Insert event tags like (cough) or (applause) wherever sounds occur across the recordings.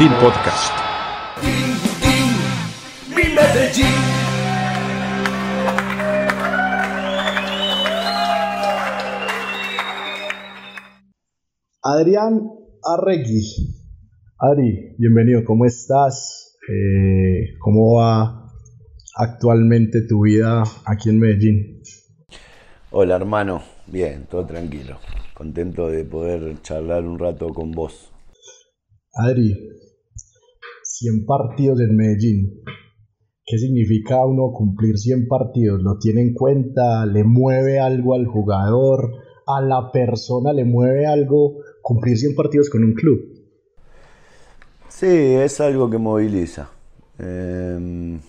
DIN Podcast. Adrián Arregui. Ari, bienvenido, ¿cómo estás? Eh, ¿Cómo va actualmente tu vida aquí en Medellín? Hola hermano, bien, todo tranquilo. Contento de poder charlar un rato con vos. Adri, 100 partidos en Medellín. ¿Qué significa uno cumplir 100 partidos? ¿Lo tiene en cuenta? ¿Le mueve algo al jugador? ¿A la persona le mueve algo cumplir 100 partidos con un club? Sí, es algo que moviliza. Eh,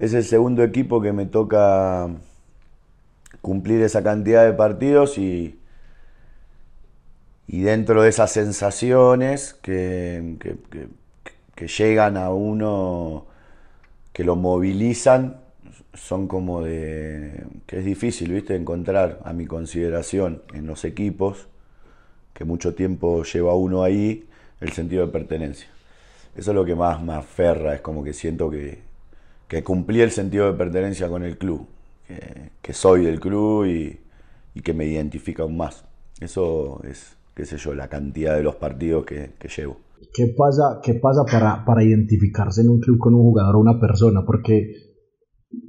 es el segundo equipo que me toca cumplir esa cantidad de partidos y, y dentro de esas sensaciones que, que, llegan a uno, que lo movilizan, son como de... que es difícil, viste, encontrar a mi consideración en los equipos, que mucho tiempo lleva uno ahí, el sentido de pertenencia. Eso es lo que más me aferra, es como que siento que, que cumplí el sentido de pertenencia con el club, que, soy del club y, y que me identifica aún más. Eso es qué sé yo, la cantidad de los partidos que, llevo. ¿Qué pasa, qué pasa para, para identificarse en un club con un jugador o una persona? Porque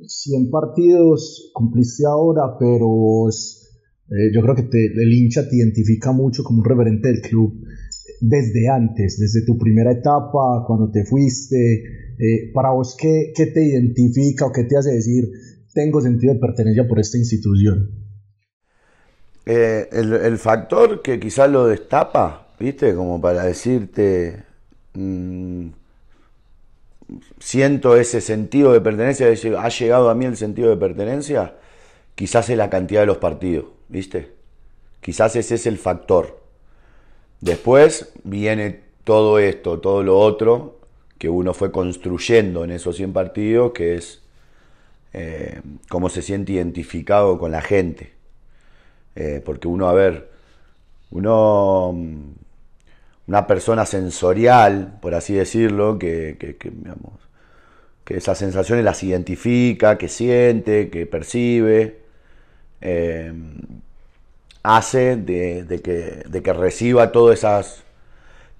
100 partidos cumpliste ahora, pero eh, yo creo que el hincha te identifica mucho como un reverente del club eh, desde antes, desde tu primera etapa, cuando te fuiste. Eh, para vos, ¿qué, ¿qué te identifica o qué te hace decir, tengo sentido de pertenencia por esta institución? Eh, el, factor que quizás lo destapa, ¿viste? Como para decirte, mm, siento ese sentido de pertenencia, ha llegado a mí el sentido de pertenencia, quizás es la cantidad de los partidos, ¿viste? Quizás ese es el factor. Después viene todo esto, todo lo otro que uno fue construyendo en esos 100 partidos, que es eh, cómo se siente identificado con la gente. Eh, porque uno, a ver, uno, mm, una persona sensorial, por así decirlo, que, que, esas sensaciones las identifica, que siente, que percibe, eh, hace de, que, reciba todas esas...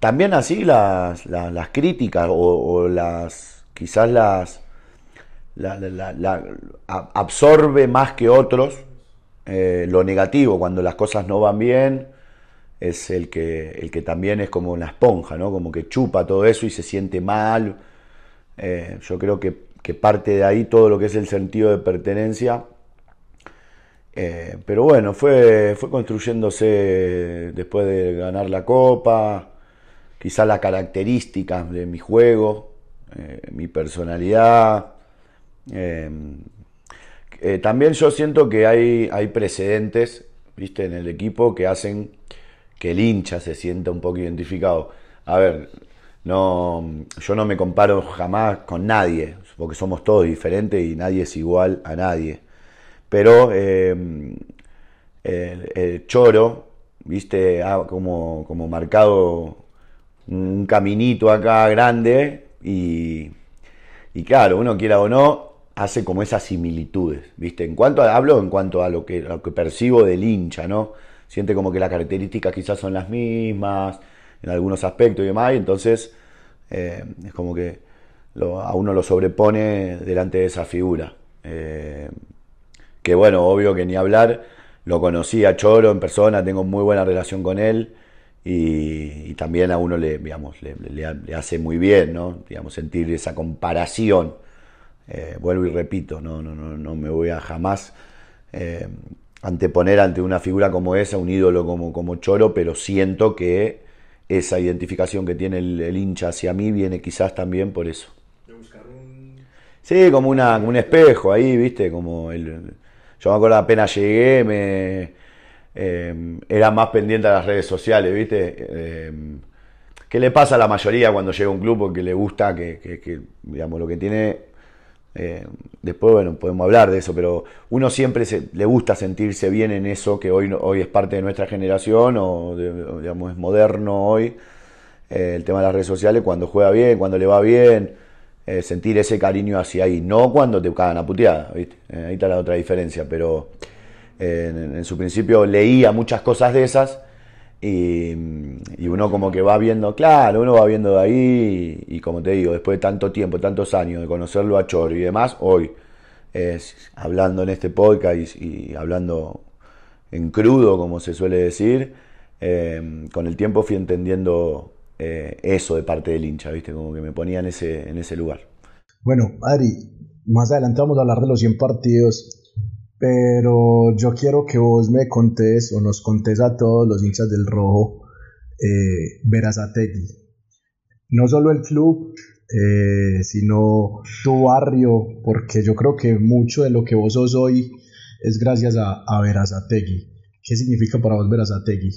También así las, las, críticas o, las quizás las absorbe más que otros eh, lo negativo, cuando las cosas no van bien, es el que, el que también es como una esponja, ¿no? Como que chupa todo eso y se siente mal. Eh, yo creo que, parte de ahí todo lo que es el sentido de pertenencia. Eh, pero bueno, fue, fue construyéndose después de ganar la copa, quizá las características de mi juego, mi personalidad. Eh, también yo siento que hay, hay precedentes, viste, en el equipo que hacen que el hincha se sienta un poco identificado. A ver, no, yo no me comparo jamás con nadie, porque somos todos diferentes y nadie es igual a nadie. Pero eh, el, choro, viste, como, como marcado un caminito acá grande y, y claro, uno quiera o no, hace como esas similitudes, ¿viste? En cuanto a, hablo en cuanto a lo que, percibo del hincha, ¿no? Siente como que las características quizás son las mismas en algunos aspectos y demás, y entonces eh, es como que a uno lo sobrepone delante de esa figura. Eh, que bueno, obvio que ni hablar, lo conocí a Choro en persona, tengo muy buena relación con él. Y, también a uno le, digamos, le, le hace muy bien, ¿no? Digamos, sentir esa comparación eh, vuelvo y repito, no, no, no, me voy a jamás eh, anteponer ante una figura como esa, un ídolo como, como Cholo, pero siento que esa identificación que tiene el, hincha hacia mí viene quizás también por eso. Sí, como, un espejo ahí, viste, como el... Yo me acuerdo apenas llegué, me... Eh, era más pendiente a las redes sociales, viste... ¿Qué le pasa a la mayoría cuando llega a un club porque le gusta que, que digamos, lo que tiene eh, después, bueno, podemos hablar de eso, pero uno siempre le gusta sentirse bien en eso que hoy, hoy es parte de nuestra generación o, digamos, es moderno hoy. Eh, el tema de las redes sociales, cuando juega bien, cuando le va bien, eh, sentir ese cariño hacia ahí, no cuando te cagan a puteada, ahí está la otra diferencia, pero en, su principio leía muchas cosas de esas y, uno como que va viendo, claro, uno va viendo de ahí y, como te digo, después de tanto tiempo, tantos años de conocerlo a Chor y demás, hoy es hablando en este podcast y, hablando en crudo, como se suele decir, em, con el tiempo fui entendiendo eh, eso de parte del hincha, ¿viste? Como que me ponía en ese, en ese lugar. Bueno, Ari, más adelante vamos a hablar de los 100 partidos pero yo quiero que vos me contés o nos contés a todos los hinchas del rojo eh, Verazategui. No solo el club, eh, sino tu barrio, porque yo creo que mucho de lo que vos sos hoy es gracias a, a Verazategui. ¿Qué significa para vos Verazategui?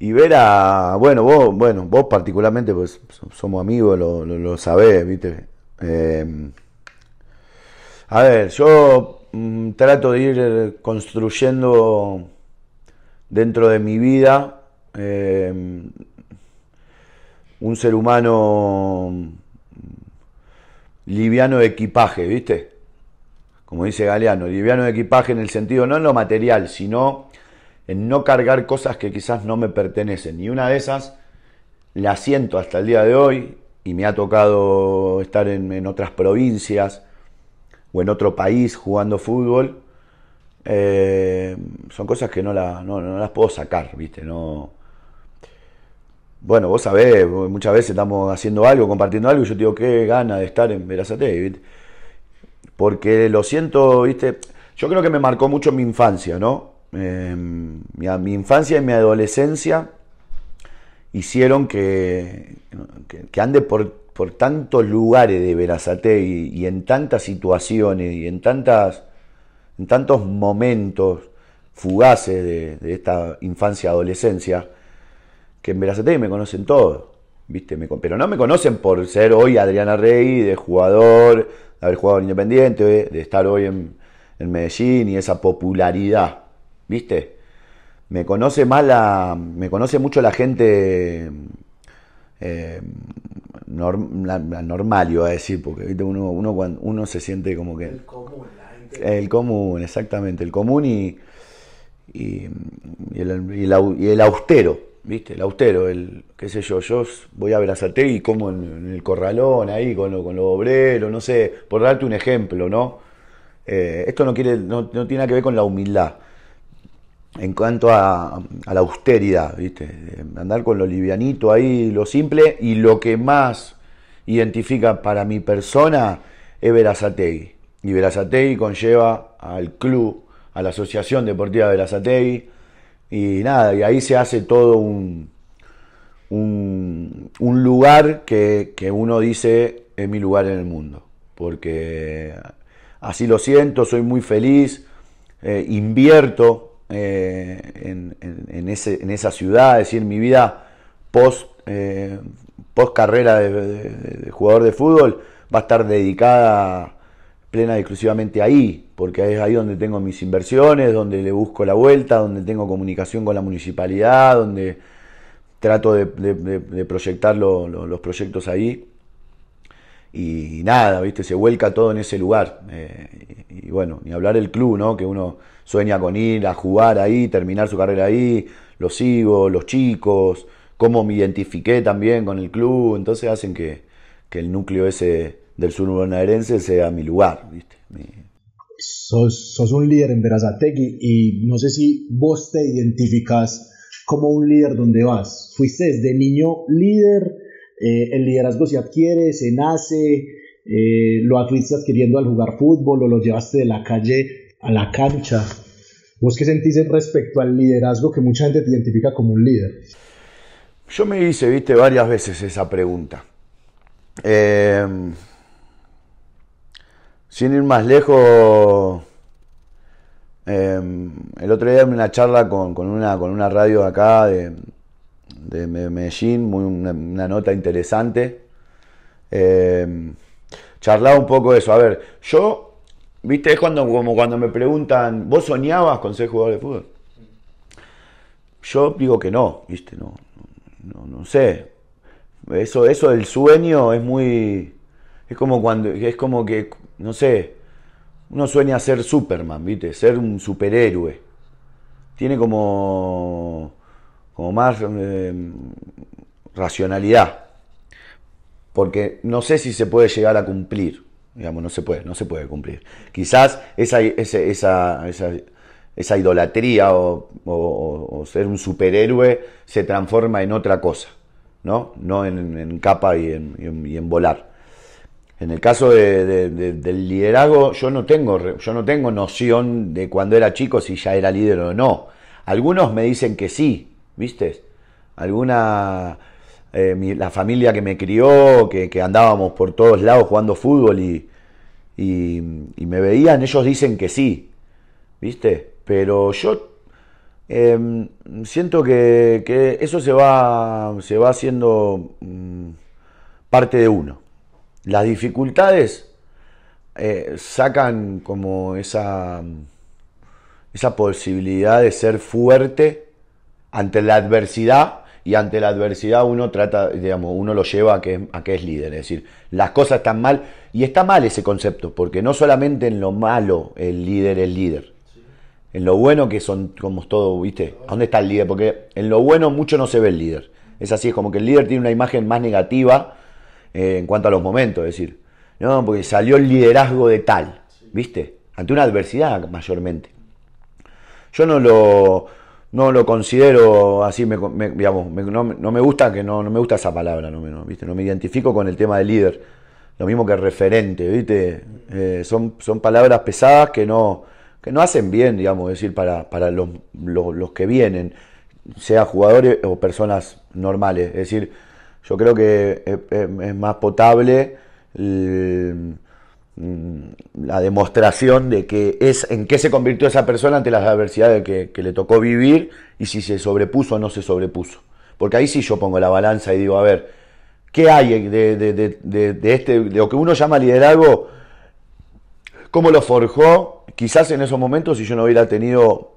Y Vera, bueno, vos, bueno, vos particularmente, pues somos amigos, lo, lo, lo sabés, ¿viste? Eh, a ver, yo mm, trato de ir eh, construyendo dentro de mi vida em, un ser humano mm, liviano de equipaje, ¿viste? Como dice Galeano, liviano de equipaje en el sentido no en lo material, sino en no cargar cosas que quizás no me pertenecen. Y una de esas la siento hasta el día de hoy y me ha tocado estar en otras provincias o en otro país jugando fútbol, eh, son cosas que no, las puedo sacar, ¿viste? No, bueno, vos sabés, muchas veces estamos haciendo algo, compartiendo algo, y yo digo, qué gana de estar en Verazate, ¿viste? Porque lo siento, ¿viste? Yo creo que me marcó mucho mi infancia, ¿no? Em, mi, infancia y mi adolescencia hicieron que, que ande por por tantos lugares de Verazate y en tantas situaciones y en, tantas, en tantos momentos fugaces de, esta infancia-adolescencia, que en Verazate me conocen todos, ¿viste? Me, pero no me conocen por ser hoy Adriana Rey, de jugador, de haber jugado en Independiente, de estar hoy en, Medellín y esa popularidad, ¿viste? Me conoce más la, me conoce mucho la gente eh, la, normal, iba a decir, porque Uno, uno se siente como que... El común. La el común, exactamente, el común y, y, el, austero, ¿viste? El austero, el, qué sé yo, yo voy a ver a y como en, el corralón ahí, con, con los obreros, no sé, por darte un ejemplo, ¿no? Eh, esto no, quiere, no, no tiene nada que ver con la humildad, en cuanto a, la austeridad, andar con lo livianito ahí, lo simple, y lo que más identifica para mi persona es Verazategui. Y Verazategui conlleva al club, a la Asociación Deportiva Verazategui, y nada, y ahí se hace todo un, un, lugar que, uno dice es mi lugar en el mundo, porque así lo siento, soy muy feliz, eh, invierto eh, en, esa ciudad, es decir, mi vida post, eh, post carrera de, jugador de fútbol va a estar dedicada plena y exclusivamente ahí, porque es ahí donde tengo mis inversiones, donde le busco la vuelta, donde tengo comunicación con la municipalidad, donde trato de, proyectar los proyectos ahí y nada, ¿viste? Se vuelca todo en ese lugar. Eh, y, y, bueno, ni hablar el club, ¿no? Que uno sueña con ir a jugar ahí, terminar su carrera ahí, los sigo, los chicos, cómo me identifiqué también con el club, entonces hacen que, el núcleo ese del sur bonaerense sea mi lugar, ¿viste? Sos, un líder en Berazategui y no sé si vos te identificas como un líder donde vas. Fuiste desde niño líder, eh, el liderazgo se adquiere, se nace, eh, lo fuiste adquiriendo al jugar fútbol o lo llevaste de la calle a la cancha. ¿Vos qué sentís respecto al liderazgo que mucha gente te identifica como un líder? Yo me hice, viste, varias veces esa pregunta. Eh, sin ir más lejos, eh, el otro día en una charla con, una, con una radio acá de, de Medellín, muy, una, nota interesante. Eh, charlaba un poco de eso. A ver, yo ¿Viste? Es cuando, como cuando me preguntan, ¿vos soñabas con ser jugador de fútbol? Yo digo que no, ¿viste? No, no, no sé. Eso, eso del sueño es muy. Es como cuando. Es como que, no sé. Uno sueña ser Superman, ¿viste? Ser un superhéroe. Tiene como. como más eh, racionalidad. Porque no sé si se puede llegar a cumplir. Digamos, no se puede, no se puede cumplir. Quizás esa, esa, idolatría o, ser un superhéroe se transforma en otra cosa, ¿no? No en, capa y en, volar. En el caso del liderazgo, yo no, tengo, yo no tengo noción de cuando era chico si ya era líder o no. Algunos me dicen que sí, ¿viste? Alguna eh, la familia que me crió, que, andábamos por todos lados jugando fútbol y, me veían, ellos dicen que sí, ¿viste? Pero yo em, siento que, eso se va, se va haciendo mm, parte de uno. Las dificultades eh, sacan como esa, esa posibilidad de ser fuerte ante la adversidad y ante la adversidad uno trata, digamos, uno lo lleva a que, es líder. Es decir, las cosas están mal y está mal ese concepto, porque no solamente en lo malo el líder es líder. En lo bueno que son, como todo, ¿viste? dónde está el líder? Porque en lo bueno mucho no se ve el líder. Es así, es como que el líder tiene una imagen más negativa eh, en cuanto a los momentos. Es decir, no, porque salió el liderazgo de tal, ¿viste? Ante una adversidad mayormente. Yo no lo no lo considero así, me, digamos, no, me gusta que no, me gusta esa palabra, no, ¿viste? no me identifico con el tema de líder, lo mismo que referente, ¿viste? Eh, son, son palabras pesadas que no, no hacen bien, digamos, decir, para, para los, los, que vienen, sea jugadores o personas normales. Es decir, yo creo que es, eh, eh, es más potable el, Mm, la demostración de que es en qué se convirtió esa persona ante las adversidades que, le tocó vivir y si se sobrepuso o no se sobrepuso. Porque ahí sí yo pongo la balanza y digo, a ver, ¿qué hay de, de, este, de, lo que uno llama liderazgo? ¿Cómo lo forjó? Quizás en esos momentos, si yo no hubiera tenido,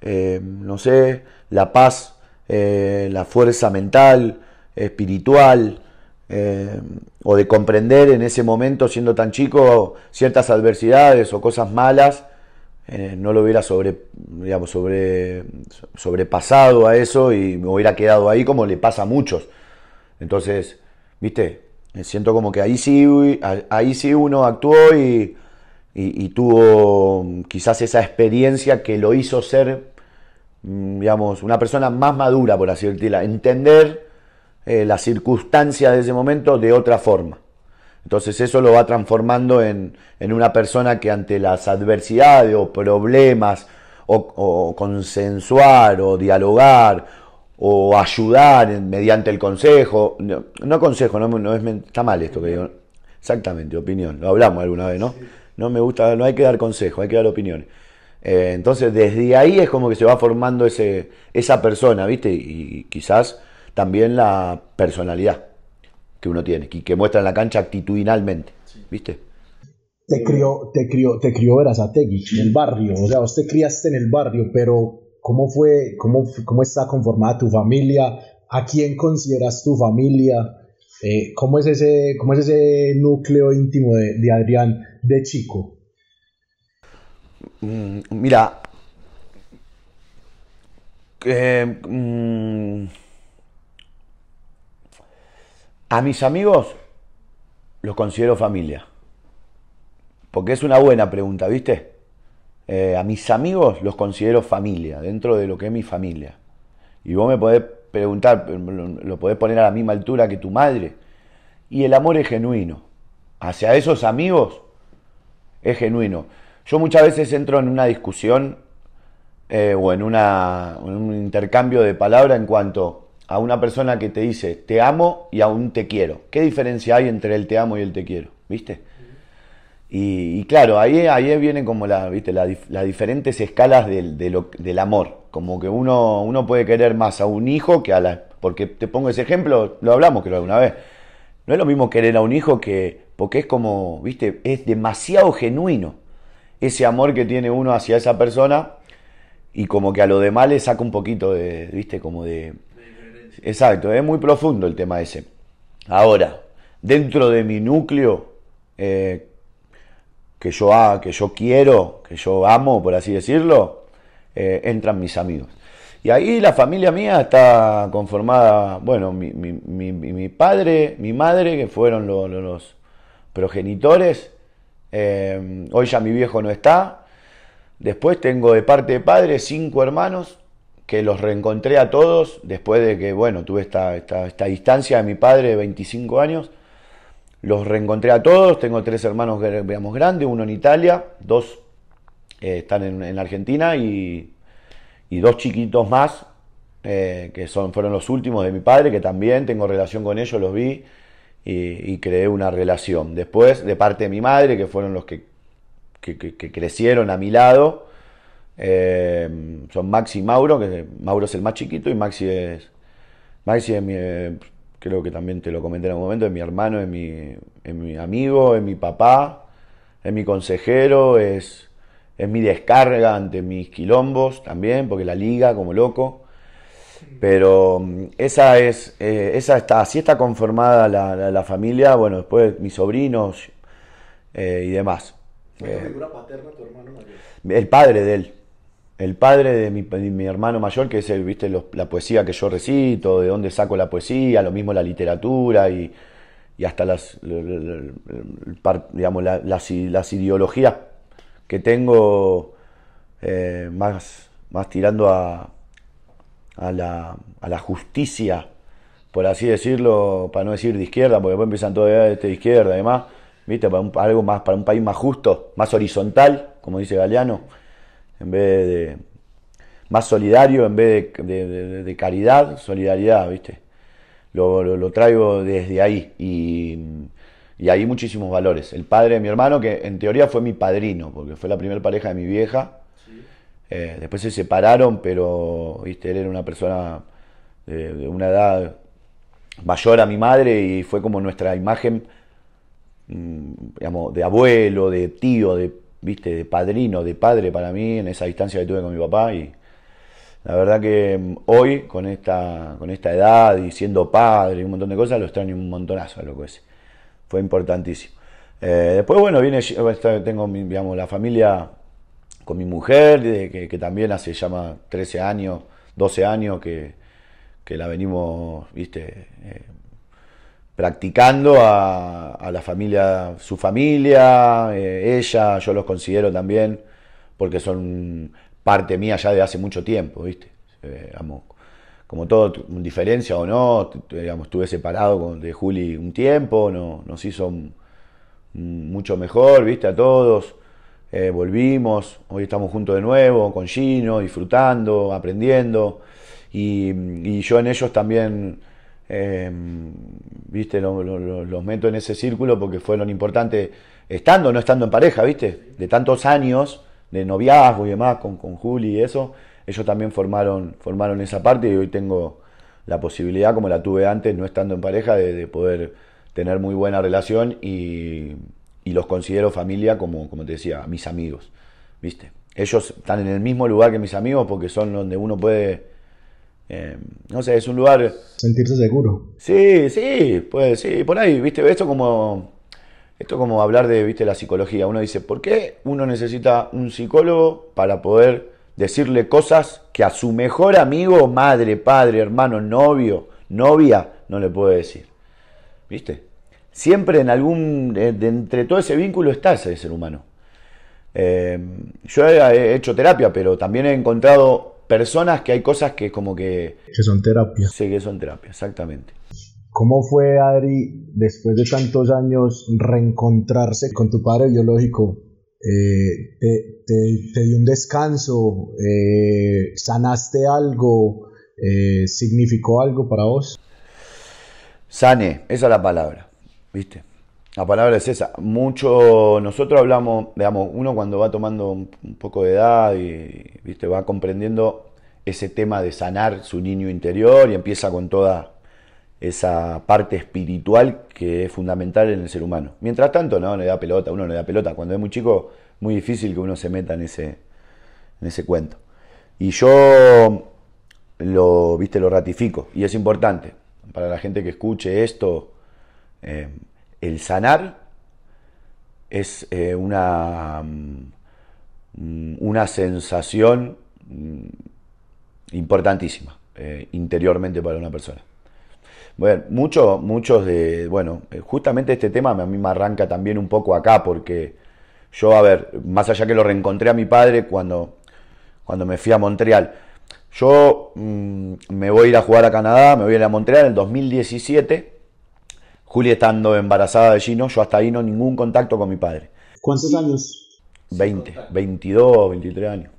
eh, no sé, la paz, eh, la fuerza mental, espiritual, eh, o de comprender en ese momento, siendo tan chico, ciertas adversidades o cosas malas, eh, no lo hubiera sobre, sobre, sobrepasado a eso y me hubiera quedado ahí como le pasa a muchos. Entonces, viste, siento como que ahí sí, ahí sí uno actuó y, y tuvo mm, quizás esa experiencia que lo hizo ser, mm, digamos, una persona más madura, por así decirlo, entender eh, las circunstancias de ese momento de otra forma. Entonces eso lo va transformando en, en una persona que ante las adversidades o problemas o, consensuar o dialogar o ayudar mediante el consejo, no, consejo, no, está mal esto que digo, exactamente, opinión, lo hablamos alguna vez, ¿no? No me gusta, no hay que dar consejo, hay que dar opiniones eh, entonces desde ahí es como que se va formando ese, esa persona, ¿viste? Y, quizás también la personalidad que uno tiene, y que muestra en la cancha actitudinalmente, ¿viste? Te crió, te crió, te crió Verazategui en el barrio, o sea, vos te criaste en el barrio, pero ¿cómo fue, cómo, cómo está conformada tu familia? ¿A quién consideras tu familia? Eh, ¿cómo, es ese, es ese núcleo íntimo de, Adrián de chico? Mm, mira, eh, mm, a mis amigos los considero familia. Porque es una buena pregunta, ¿viste? Eh, a mis amigos los considero familia, dentro de lo que es mi familia. Y vos me podés preguntar, lo podés poner a la misma altura que tu madre. Y el amor es genuino. Hacia esos amigos es genuino. Yo muchas veces entro en una discusión eh, o en, un intercambio de palabra en cuanto a una persona que te dice te amo y aún te quiero. ¿Qué diferencia hay entre el te amo y el te quiero? ¿Viste? Y, claro, ahí, ahí vienen como la, ¿viste? las diferentes escalas del, del amor. Como que uno, uno puede querer más a un hijo que a la... Porque te pongo ese ejemplo, lo hablamos creo alguna vez. No es lo mismo querer a un hijo que... Porque es como, viste, es demasiado genuino ese amor que tiene uno hacia esa persona y como que a lo demás le saca un poquito de, viste, como de, exacto, es muy profundo el tema ese. Ahora, dentro de mi núcleo, eh, que yo, que yo quiero, que yo amo, por así decirlo, eh, entran mis amigos. Y ahí la familia mía está conformada, bueno, mi, padre, mi madre, que fueron los, progenitores. Eh, hoy ya mi viejo no está. Después tengo de parte de padre cinco hermanos, que los reencontré a todos después de que, bueno, tuve esta, esta, esta distancia de mi padre de 25 años. Los reencontré a todos, tengo tres hermanos grandes, uno en Italia, dos eh, están en, Argentina y, dos chiquitos más, eh, que son, fueron los últimos de mi padre, que también tengo relación con ellos, los vi y, creé una relación. Después, de parte de mi madre, que fueron los que crecieron a mi lado, eh, son Maxi y Mauro, que Mauro es el más chiquito y Maxi es. Maxi es eh, creo que también te lo comenté en un momento, es mi hermano, es mi, es mi amigo, es mi papá, es mi consejero, es, mi descarga ante mis quilombos también, porque la liga como loco. Pero mm, esa es, eh, esa está, así está conformada la, la, familia, bueno, después mis sobrinos y demás. figura paterna tu hermano El padre de él el padre de mi, hermano mayor, que es ¿viste? la poesía que yo recito, de dónde saco la poesía, lo mismo la literatura y, y hasta las, digamos, las, las, ideologías que tengo eh, más, más tirando a, a, la, a la justicia, por así decirlo, para no decir de izquierda, porque después empiezan todavía eh, este de izquierda, además, ¿viste? Para algo más, para un país más justo, más horizontal, como dice Galeano en vez de más solidario, en vez de, caridad, solidaridad, ¿viste? Lo, lo, traigo desde ahí y, hay muchísimos valores. El padre de mi hermano, que en teoría fue mi padrino, porque fue la primera pareja de mi vieja, eh, después se separaron, pero, ¿viste? Él era una persona de una edad mayor a mi madre y fue como nuestra imagen mm, de abuelo, de tío, de viste, de padrino, de padre para mí, en esa distancia que tuve con mi papá. Y la verdad que mm, hoy, con esta, con esta edad y siendo padre y un montón de cosas, lo extraño un montonazo lo que es Fue importantísimo. Eh, después, bueno, viene, eh, tengo la familia con mi mujer, que, también hace ya 13 años, 12 años que, la venimos, viste, eh, practicando a, la familia, su familia, eh, ella, yo los considero también, porque son parte mía ya de hace mucho tiempo, ¿viste? Eh, como todo, diferencia o no, digamos, estuve separado de Juli un tiempo, no, nos hizo mucho mejor, ¿viste? A todos, eh, volvimos, hoy estamos juntos de nuevo, con Gino, disfrutando, aprendiendo, y yo en ellos también Em, viste, los meto en ese círculo porque fueron importantes, estando o no estando en pareja, viste, de tantos años de noviazgo y demás con, con Juli y eso, ellos también formaron, formaron esa parte y hoy tengo la posibilidad, como la tuve antes, no estando en pareja, de, poder tener muy buena relación y, los considero familia, como, como te decía, mis amigos, viste. Ellos están en el mismo lugar que mis amigos porque son donde uno puede eh, no sé, es un lugar. Sentirse seguro. Sí, sí, pues sí, por ahí, viste, esto como. Esto como hablar de, viste, la psicología. Uno dice, ¿por qué uno necesita un psicólogo para poder decirle cosas que a su mejor amigo, madre, padre, hermano, novio, novia, no le puede decir? ¿Viste? Siempre en algún. Eh, entre todo ese vínculo está ese ser humano. Eh, yo he hecho terapia, pero también he encontrado personas que hay cosas que como que... Que son terapia. Sí, que son terapia, exactamente. ¿Cómo fue, Adri, después de tantos años, reencontrarse con tu padre biológico? Eh, te, dio un descanso? Eh, ¿Sanaste algo? Eh, ¿Significó algo para vos? Sane, esa es la palabra, ¿viste? la palabra es esa. Mucho, nosotros hablamos, digamos, uno cuando va tomando un, poco de edad y ¿viste? va comprendiendo ese tema de sanar su niño interior y empieza con toda esa parte espiritual que es fundamental en el ser humano. Mientras tanto, no, no le da pelota, uno no le da pelota. Cuando es muy chico, muy difícil que uno se meta en ese, en ese cuento. Y yo lo, viste, lo ratifico. Y es importante para la gente que escuche esto. Eh, el sanar es eh, una, mm, una sensación mm, importantísima eh, interiormente para una persona. Bueno, muchos, muchos de, bueno, eh, justamente este tema a mí me arranca también un poco acá porque yo, a ver, más allá que lo reencontré a mi padre cuando, cuando me fui a Montreal, yo mm, me voy a ir a jugar a Canadá, me voy a ir a Montreal en el 2017 Julia estando embarazada de Gino, yo hasta ahí no ningún contacto con mi padre. ¿Cuántos años? 20, 22, 23 años.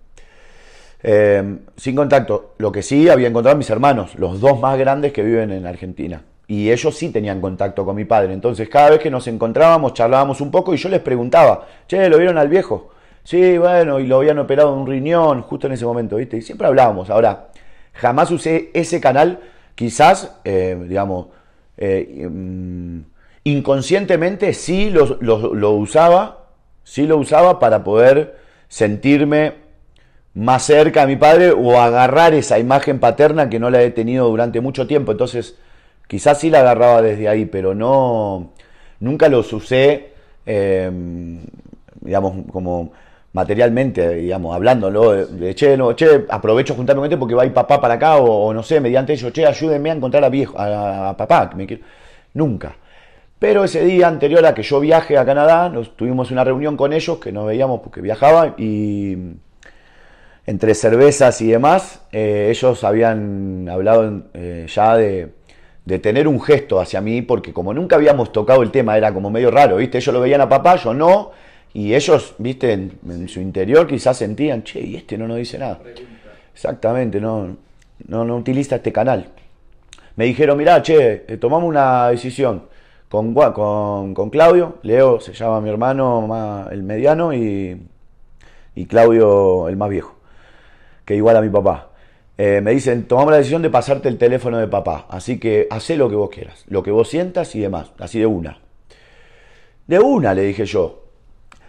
Em, sin contacto. Lo que sí había encontrado a mis hermanos, los dos más grandes que viven en Argentina. Y ellos sí tenían contacto con mi padre. Entonces cada vez que nos encontrábamos, charlábamos un poco y yo les preguntaba, che, ¿lo vieron al viejo? Sí, bueno, y lo habían operado en un riñón justo en ese momento, ¿viste? Y siempre hablábamos. Ahora, jamás usé ese canal, quizás, eh, digamos, eh, mm, inconscientemente sí lo, usaba, sí lo usaba para poder sentirme más cerca a mi padre o agarrar esa imagen paterna que no la he tenido durante mucho tiempo. Entonces, quizás sí la agarraba desde ahí, pero no, nunca los usé, eh, digamos, como materialmente, digamos, hablándolo, de che, no, che, aprovecho juntamente con este porque va a papá para acá, o, no sé, mediante ellos, che, ayúdenme a encontrar a, viejo, a, papá, me quiero. Nunca. Pero ese día anterior a que yo viaje a Canadá, nos, tuvimos una reunión con ellos que nos veíamos porque viajaban, y entre cervezas y demás, eh, ellos habían hablado eh, ya de, de, tener un gesto hacia mí, porque como nunca habíamos tocado el tema, era como medio raro, ¿viste? Ellos lo veían a papá, yo no, y ellos, viste, en, su interior quizás sentían, che, y este no nos dice nada. Exactamente, no, no, no utiliza este canal. Me dijeron, mirá, che, eh, tomamos una decisión con, con, con Claudio, Leo se llama mi hermano, el mediano, y, Claudio, el más viejo, que igual a mi papá. Eh, me dicen, tomamos la decisión de pasarte el teléfono de papá. Así que hacé lo que vos quieras, lo que vos sientas y demás, así de una. De una, le dije yo.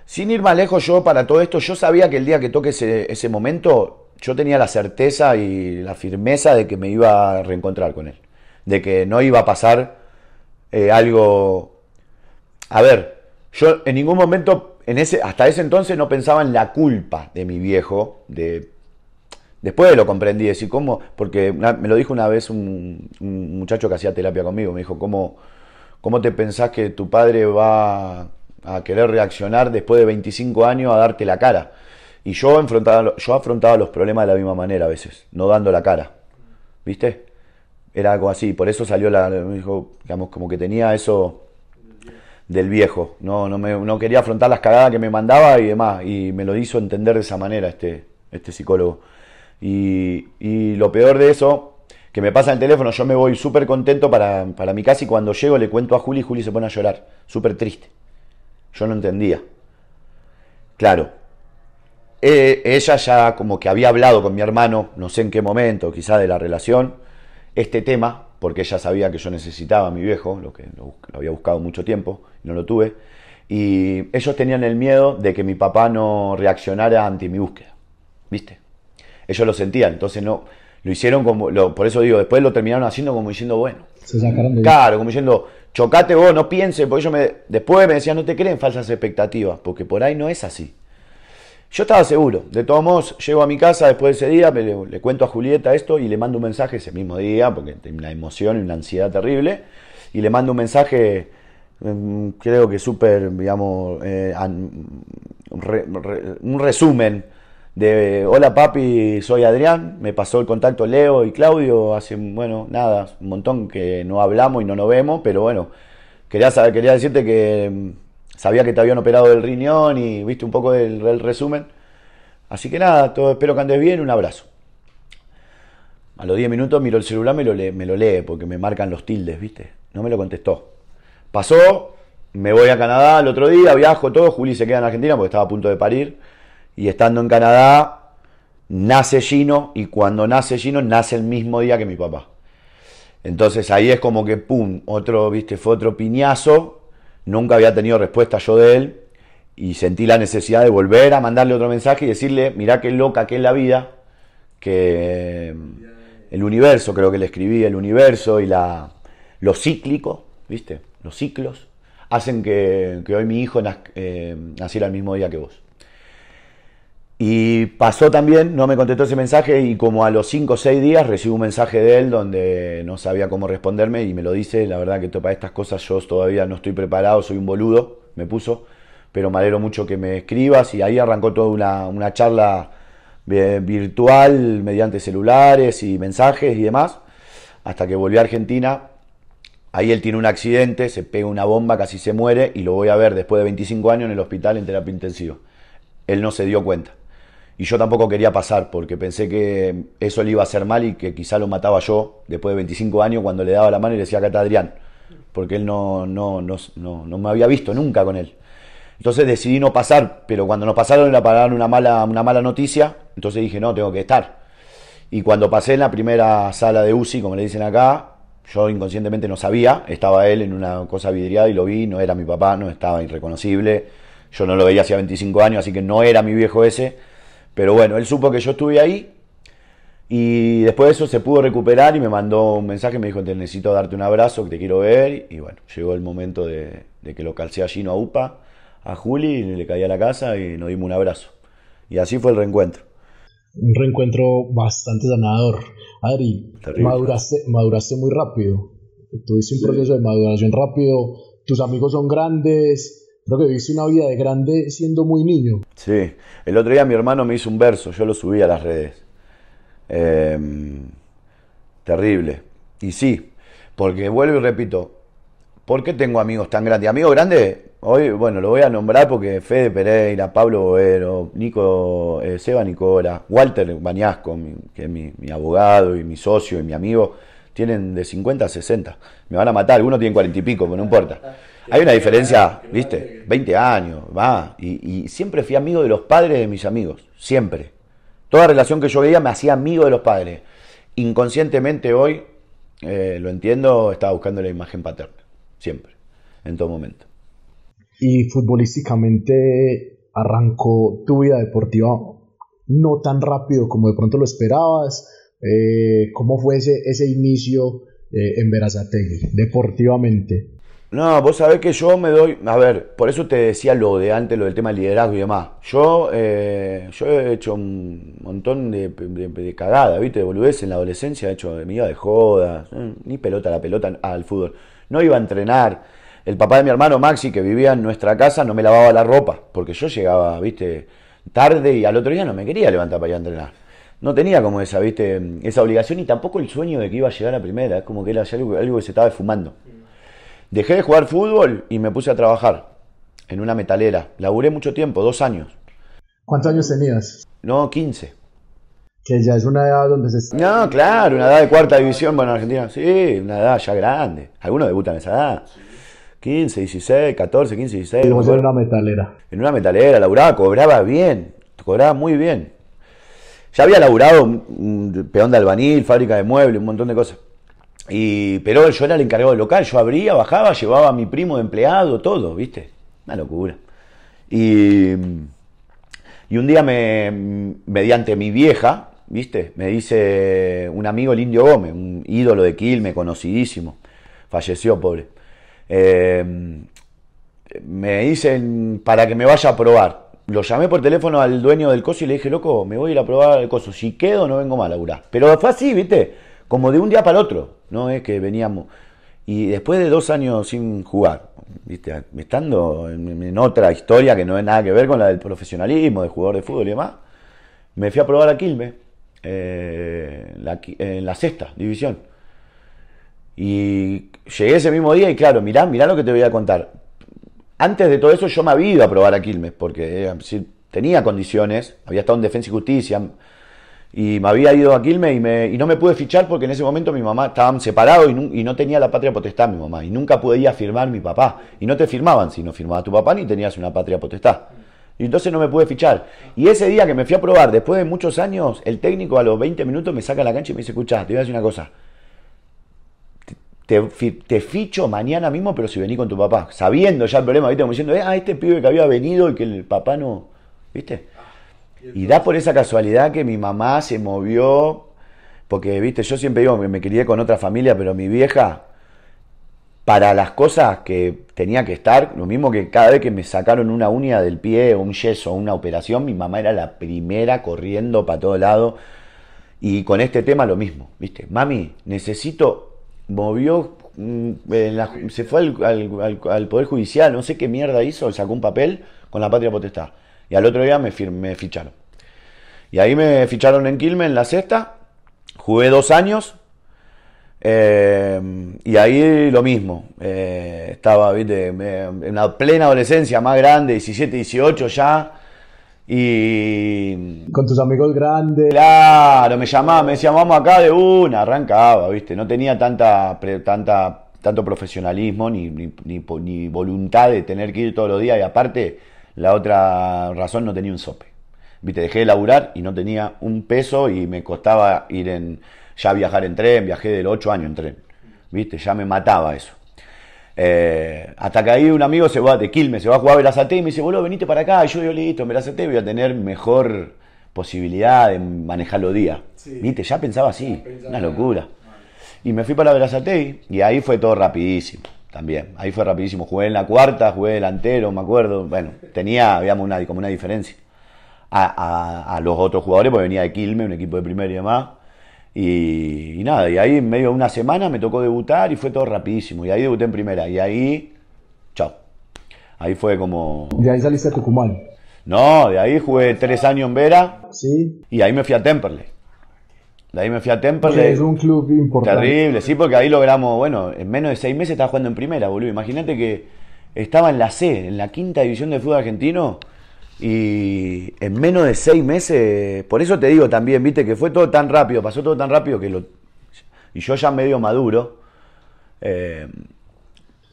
Sin ir más lejos, yo para todo esto, yo sabía que el día que toque ese, momento, yo tenía la certeza y la firmeza de que me iba a reencontrar con él. De que no iba a pasar eh, algo. A ver, yo en ningún momento, en ese, hasta ese entonces, no pensaba en la culpa de mi viejo. De... Después lo comprendí, decir, ¿cómo? Porque me lo dijo una vez un, muchacho que hacía terapia conmigo. Me dijo, ¿cómo, ¿cómo te pensás que tu padre va.? a querer reaccionar después de 25 años a darte la cara. Y yo afrontaba, yo afrontaba los problemas de la misma manera a veces, no dando la cara. ¿Viste? Era algo así, por eso salió la. digamos, como que tenía eso del viejo. No, no, me, quería afrontar las cagadas que me mandaba y demás. Y me lo hizo entender de esa manera este, este psicólogo. Y, lo peor de eso, que me pasa el teléfono, yo me voy súper contento para, mi casa y cuando llego le cuento a Juli, Juli se pone a llorar, súper triste. Yo no entendía. Claro, e, ella ya como que había hablado con mi hermano, no sé en qué momento, quizá de la relación, este tema, porque ella sabía que yo necesitaba a mi viejo, lo que había buscado mucho tiempo no lo tuve, y ellos tenían el miedo de que mi papá no reaccionara ante mi búsqueda, ¿viste? Ellos lo sentían, entonces no, lo hicieron como, lo, por eso digo, después lo terminaron haciendo como diciendo, bueno, Se sacaron de claro, como diciendo, chocate vos, no piense, porque yo me, después me decían, no te creen falsas expectativas, porque por ahí no es así. Yo estaba seguro, de todos modos, llego a mi casa después de ese día, le, cuento a Julieta esto y le mando un mensaje ese mismo día, porque tengo una emoción y una ansiedad terrible, y le mando un mensaje, mm, creo que súper, digamos, eh, un resumen de hola papi, soy Adrián, me pasó el contacto Leo y Claudio hace, bueno, nada, un montón que no hablamos y no nos vemos, pero bueno, quería, saber, quería decirte que mm, sabía que te habían operado del riñón y viste un poco el, resumen. Así que nada, todo, espero que andes bien, un abrazo. A los 10 minutos miro el celular, me me lo lee porque me marcan los tildes, ¿viste? No me lo contestó. Pasó, me voy a Canadá el otro día, viajo todo, Juli se queda en Argentina porque estaba a punto de parir y estando en Canadá, nace Gino y cuando nace Gino, nace el mismo día que mi papá. Entonces ahí es como que, ¡pum!, otro, viste, fue otro piñazo, nunca había tenido respuesta yo de él y sentí la necesidad de volver a mandarle otro mensaje y decirle, mirá qué loca que es la vida, que el universo, creo que le escribí, el universo y la, lo cíclico, viste, los ciclos, hacen que, hoy mi hijo eh, naciera el mismo día que vos. Y pasó también, no me contestó ese mensaje y como a los 5 o 6 días recibo un mensaje de él donde no sabía cómo responderme y me lo dice, la verdad que para estas cosas yo todavía no estoy preparado, soy un boludo, me puso, pero me alegro mucho que me escribas y ahí arrancó toda una, una charla virtual mediante celulares y mensajes y demás, hasta que volví a Argentina, ahí él tiene un accidente, se pega una bomba, casi se muere y lo voy a ver después de 25 años en el hospital en terapia intensiva. Él no se dio cuenta. Y yo tampoco quería pasar porque pensé que eso le iba a hacer mal y que quizá lo mataba yo después de 25 años cuando le daba la mano y le decía, acá está Adrián. Porque él no, no, me había visto nunca con él. Entonces decidí no pasar, pero cuando nos pasaron le para una mala, una mala noticia, entonces dije, no, tengo que estar. Y cuando pasé en la primera sala de UCI, como le dicen acá, yo inconscientemente no sabía, estaba él en una cosa vidriada y lo vi, no era mi papá, no estaba irreconocible, yo no lo veía hacía 25 años, así que no era mi viejo ese pero bueno, él supo que yo estuve ahí y después de eso se pudo recuperar y me mandó un mensaje, me dijo, te necesito darte un abrazo, que te quiero ver. Y bueno, llegó el momento de, que lo calcé allí, no a UPA, a Juli, y le caí a la casa y nos dimos un abrazo. Y así fue el reencuentro. Un reencuentro bastante sanador. Adri, maduraste, muy rápido. Tuviste un proceso de maduración rápido, tus amigos son grandes, creo que viviste una vida de grande siendo muy niño. Sí, el otro día mi hermano me hizo un verso, yo lo subí a las redes. Em, terrible. Y sí, porque vuelvo y repito, ¿por qué tengo amigos tan grandes? Amigos grandes, hoy, bueno, lo voy a nombrar porque Fede Pereira, Pablo Boero, Nico, eh, Seba Nicola, Walter Bañasco, que es mi, mi, abogado y mi socio y mi amigo, tienen de 50 a 60. Me van a matar, algunos tienen 40 y pico, pero no importa. Hay una diferencia, ¿viste? 20 años, va. Y, siempre fui amigo de los padres de mis amigos, siempre. Toda relación que yo veía me hacía amigo de los padres. Inconscientemente hoy, eh, lo entiendo, estaba buscando la imagen paterna, siempre, en todo momento. Y futbolísticamente arrancó tu vida deportiva no tan rápido como de pronto lo esperabas. Eh, ¿Cómo fue ese, inicio eh, en Verazategui, deportivamente? No, vos sabés que yo me doy. A ver, por eso te decía lo de antes, lo del tema del liderazgo y demás. Yo, eh, yo he hecho un montón de, cagadas, ¿viste? De boludez en la adolescencia. He hecho, me iba de joda, eh, ni pelota la pelota al fútbol. No iba a entrenar. El papá de mi hermano Maxi, que vivía en nuestra casa, no me lavaba la ropa, porque yo llegaba, ¿viste? Tarde y al otro día no me quería levantar para ir a entrenar. No tenía como esa, ¿viste? Esa obligación y tampoco el sueño de que iba a llegar a primera. Es como que era algo, algo que se estaba fumando. Dejé de jugar fútbol y me puse a trabajar en una metalera. Laburé mucho tiempo, dos años. ¿Cuántos años tenías? No, 15. Que ya es una edad donde se... No, claro, una edad de cuarta división, bueno, Argentina, sí, una edad ya grande. Algunos debutan en esa edad. 15, 16, 14, 15, 16. en una metalera. En una metalera, laburaba, cobraba bien, cobraba muy bien. Ya había laburado mm, peón de albanil, fábrica de muebles, un montón de cosas pero yo era el encargado del local, yo abría, bajaba, llevaba a mi primo de empleado, todo, ¿viste? Una locura. Y, y un día me, mediante mi vieja, ¿viste? Me dice un amigo, el Indio Gómez, un ídolo de Quilme, conocidísimo, falleció, pobre. Em, me dicen para que me vaya a probar. Lo llamé por teléfono al dueño del coso y le dije, loco, me voy a ir a probar el coso. Si quedo, no vengo más a laburar. Pero fue así, ¿viste? como de un día para el otro, no es que veníamos. Y después de dos años sin jugar, ¿viste? estando en, otra historia que no tiene nada que ver con la del profesionalismo, de jugador de fútbol y demás, me fui a probar a Quilmes, eh, eh, en la sexta división. Y llegué ese mismo día y claro, mirá, mirá lo que te voy a contar. Antes de todo eso yo me había ido a probar a Quilmes, porque tenía condiciones, había estado en Defensa y Justicia, y me había ido a Quilmes y, me, y, no me pude fichar porque en ese momento mi mamá estaban separados y, no tenía la patria potestad mi mamá y nunca podía firmar mi papá y no te firmaban si no firmaba tu papá ni tenías una patria potestad y entonces no me pude fichar y ese día que me fui a probar después de muchos años el técnico a los 20 minutos me saca a la cancha y me dice escucha te voy a decir una cosa te, ficho mañana mismo pero si venís con tu papá sabiendo ya el problema viste como diciendo eh, ah este pibe que había venido y que el papá no viste y da por esa casualidad que mi mamá se movió, porque, viste, yo siempre digo que me crié con otra familia, pero mi vieja, para las cosas que tenía que estar, lo mismo que cada vez que me sacaron una uña del pie un yeso una operación, mi mamá era la primera corriendo para todo lado. Y con este tema lo mismo, viste, mami, necesito, movió, mm, se fue al, al Poder Judicial, no sé qué mierda hizo, sacó un papel con la patria potestad y al otro día me, firmé ficharon. Y ahí me ficharon en Quilmes, en la sexta. Jugué dos años. Eh, y ahí lo mismo. Eh, estaba, viste, en la plena adolescencia, más grande, 17, 18 ya. Y. Con tus amigos grandes. Claro, me llamaba, me decían, vamos acá de una, arrancaba, viste. No tenía tanta, tanta, tanto profesionalismo ni, ni, ni voluntad de tener que ir todos los días. Y aparte, la otra razón, no tenía un sope. Viste, dejé de laburar y no tenía un peso y me costaba ir en, ya viajar en tren, viajé del 8 años en tren. Viste, ya me mataba eso. Eh, hasta que ahí un amigo se va de Quilmes, se va a jugar a Verazate y me dice, boludo, venite para acá. yo digo, listo, en Verazate voy a tener mejor posibilidad de manejar los días. Viste, ya pensaba así, una locura. Y me fui para Verazate y ahí fue todo rapidísimo. También, ahí fue rapidísimo. Jugué en la cuarta, jugué delantero, me acuerdo. Bueno, tenía, habíamos una, como una diferencia a, los otros jugadores, porque venía de Quilme, un equipo de primer y demás. Y, nada, y ahí en medio de una semana me tocó debutar y fue todo rapidísimo. Y ahí debuté en primera. Y ahí, chao. Ahí fue como... de ahí saliste a Tucumán? No, de ahí jugué tres años en Vera. Sí. Y ahí me fui a Temperley. De ahí me fui a Temperley. Es un club importante. Terrible, sí, porque ahí logramos, bueno, en menos de seis meses estaba jugando en primera, boludo. Imagínate que estaba en la C, en la quinta división de fútbol argentino, y en menos de seis meses, por eso te digo también, viste, que fue todo tan rápido, pasó todo tan rápido que lo. Y yo ya medio maduro. Eh,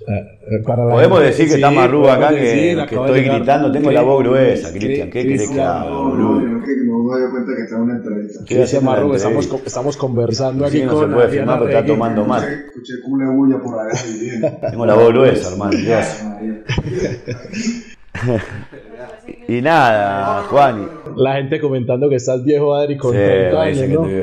eh, eh, podemos decir que está Marruba acá que, estoy gritando, tengo la voz gruesa, Cristian. ¿Qué crees que hago, No, me cuenta que está una entrevista. Estamos, conversando aquí no se puede está tomando mal. Escuché por Tengo la voz gruesa, hermano y nada, Juan, La gente comentando que estás viejo, Adri, con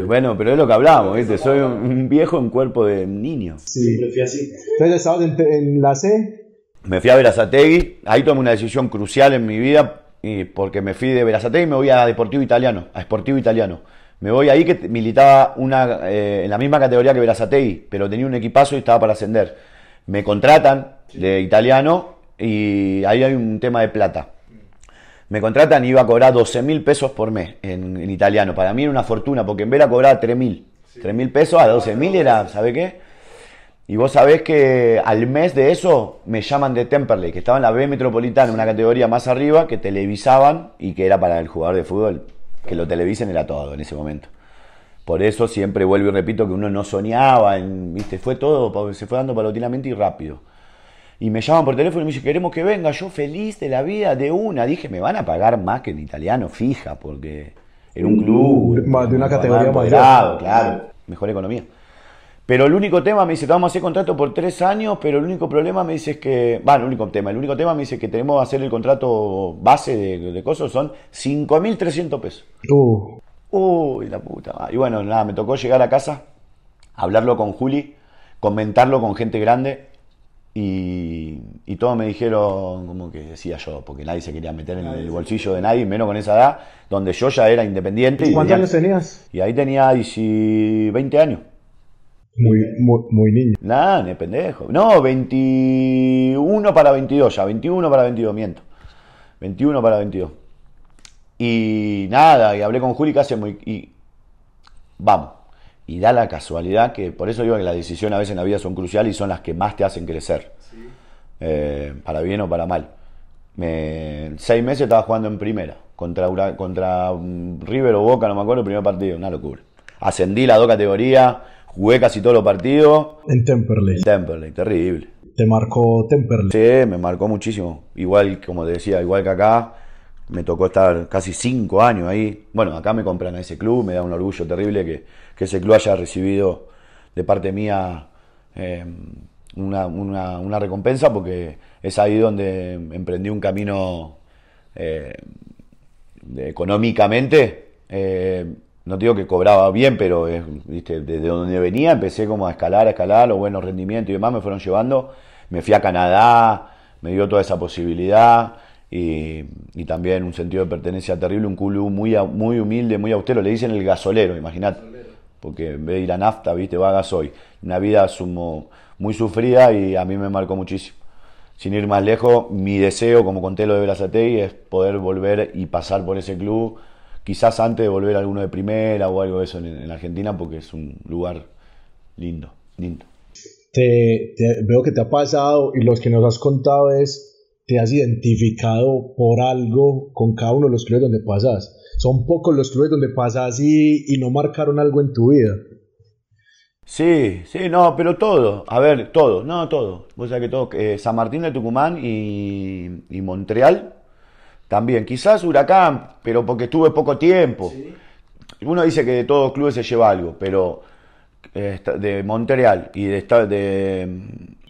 Bueno, pero es lo que hablamos, ¿viste? Soy un, viejo en cuerpo de niño. Sí, me fui así. Entonces, ¿estabas en, en, la C? Me fui a Verazategui, ahí tomé una decisión crucial en mi vida, y porque me fui de Verazategui y me voy a Deportivo Italiano, a Sportivo Italiano. Me voy ahí que militaba una, eh, en la misma categoría que Verazategui, pero tenía un equipazo y estaba para ascender. Me contratan de italiano y ahí hay un tema de plata. Me contratan y iba a cobrar 12 mil pesos por mes en, italiano. Para mí era una fortuna, porque en Vera cobraba 3 mil. mil pesos a 12 mil era, ¿sabe qué? Y vos sabés que al mes de eso me llaman de Temperley, que estaba en la B Metropolitana, una categoría más arriba, que televisaban y que era para el jugador de fútbol. Que lo televisen era todo en ese momento. Por eso siempre vuelvo y repito que uno no soñaba, ¿viste? fue todo, se fue dando palotinamente y rápido. Y me llaman por teléfono y me dicen, queremos que venga, yo feliz de la vida, de una. Dije, me van a pagar más que en italiano, fija, porque en un club. Mm, más de una categoría más claro. Mejor economía. Pero el único tema me dice, vamos a hacer contrato por tres años, pero el único problema me dice es que, Bueno, el único tema, el único tema me dice que tenemos que hacer el contrato base de, de cosas, son 5.300 pesos. Uh. Uy, la puta. Y bueno, nada, me tocó llegar a casa, hablarlo con Juli, comentarlo con gente grande y, y, todos me dijeron, como que decía yo, porque nadie se quería meter en el bolsillo de nadie, menos con esa edad, donde yo ya era independiente. ¿Y, cuántos años tenías? Y ahí tenía 20 años. Muy, muy, niño. Nada, ni pendejo. No, 21 para 22 ya, 21 para 22, miento. 21 para 22. Y nada, y hablé con Juli casi hace muy... Y, vamos, y da la casualidad que, por eso digo que las decisiones a veces en la vida son cruciales y son las que más te hacen crecer, eh, para bien o para mal. Me, seis meses estaba jugando en primera, contra, contra mm, River o Boca, no me acuerdo, el primer partido, una locura. Ascendí las dos categorías, jugué casi todos los partidos. En Temperley. Temperley, terrible. ¿Te marcó Temperley? Sí, me marcó muchísimo. Igual, como te decía, igual que acá, me tocó estar casi cinco años ahí. Bueno, acá me compran a ese club, me da un orgullo terrible que, ese club haya recibido de parte mía eh, una, recompensa, porque es ahí donde emprendí un camino eh, económicamente. Eh, no digo que cobraba bien, pero desde donde venía empecé como a escalar, a escalar, los buenos rendimientos y demás me fueron llevando. Me fui a Canadá, me dio toda esa posibilidad y, también un sentido de pertenencia terrible, un club muy, muy humilde, muy austero, le dicen el gasolero, imagínate, porque en vez de ir a nafta, viste, va a gasoil. Una vida sumo, muy sufrida y a mí me marcó muchísimo. Sin ir más lejos, mi deseo, como conté lo de Brazatei, es poder volver y pasar por ese club, quizás antes de volver a alguno de primera o algo de eso en, Argentina, porque es un lugar lindo, lindo. te, veo que te ha pasado y los que nos has contado es te has identificado por algo con cada uno de los clubes donde pasas. Son pocos los clubes donde pasas y, no marcaron algo en tu vida. Sí, sí, no, pero todo, a ver, todo, no, todo. que todo, eh, San Martín de Tucumán y, Montreal también. Quizás Huracán, pero porque estuve poco tiempo. Uno dice que de todos los clubes se lleva algo, pero eh, de Montreal y de, de,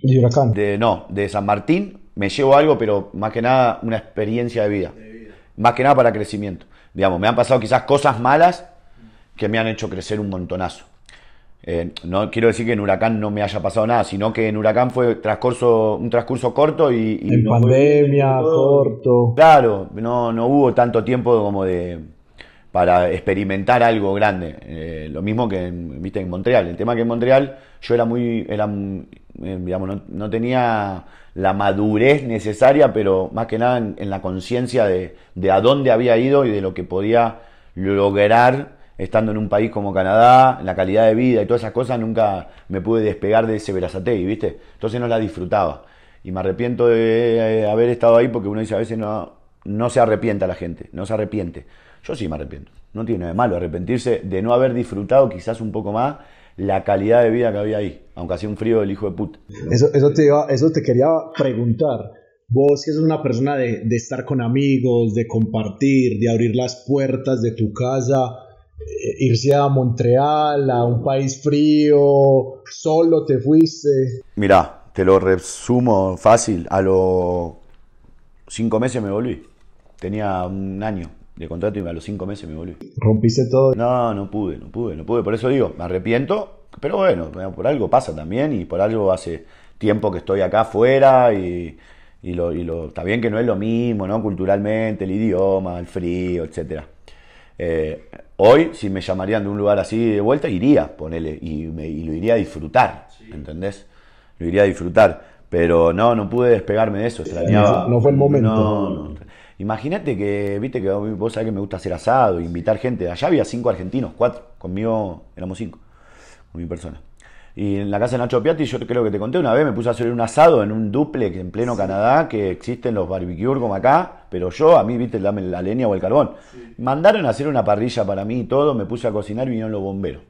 de, Huracán. no, de San Martín me llevo algo, pero más que nada una experiencia de vida. Más que nada para crecimiento. Digamos, me han pasado quizás cosas malas que me han hecho crecer un montonazo. Eh, no quiero decir que en Huracán no me haya pasado nada, sino que en Huracán fue transcurso, un transcurso corto y... en pandemia, corto. Claro, no, no hubo tanto tiempo como de para experimentar algo grande. Eh, lo mismo que en, ¿viste? en Montreal. El tema que en Montreal yo era muy, era, eh, no, tenía la madurez necesaria, pero más que nada en, la conciencia de, a dónde había ido y de lo que podía lograr estando en un país como Canadá, la calidad de vida y todas esas cosas, nunca me pude despegar de ese y ¿viste? Entonces no la disfrutaba. Y me arrepiento de eh, haber estado ahí porque uno dice a veces no, no se arrepienta la gente, no se arrepiente. Yo sí me arrepiento. No tiene de malo arrepentirse de no haber disfrutado quizás un poco más la calidad de vida que había ahí, aunque hacía un frío del hijo de puta. Eso, te, eso te quería preguntar. Vos que sos una persona de, de estar con amigos, de compartir, de abrir las puertas de tu casa, eh, irse a Montreal, a un país frío, solo te fuiste. Mirá, te lo resumo fácil, a los cinco meses me volví, tenía un año de contrato y a los cinco meses me volví. ¿Rompiste todo? No, no pude, no pude, no pude. Por eso digo, me arrepiento, pero bueno, por algo pasa también y por algo hace tiempo que estoy acá afuera y, lo, y está bien que no es lo mismo, ¿no? Culturalmente, el idioma, el frío, etc. Eh, hoy, si me llamarían de un lugar así de vuelta, iría, ponele, y, me, lo iría a disfrutar, ¿entendés? Lo iría a disfrutar, pero no, no pude despegarme de eso, extrañaba. No fue el momento. No, no, Imagínate que, viste, que vos sabés que me gusta hacer asado, invitar gente. Allá había cinco argentinos, cuatro. Conmigo éramos cinco, con mi persona. Y en la casa de Nacho Piatti, yo creo que te conté una vez, me puse a hacer un asado en un duplex en pleno Canadá, que existen los barbecue como acá, pero yo, a mí, viste, dame la leña o el carbón. Mandaron a hacer una parrilla para mí y todo, me puse a cocinar y vinieron los bomberos.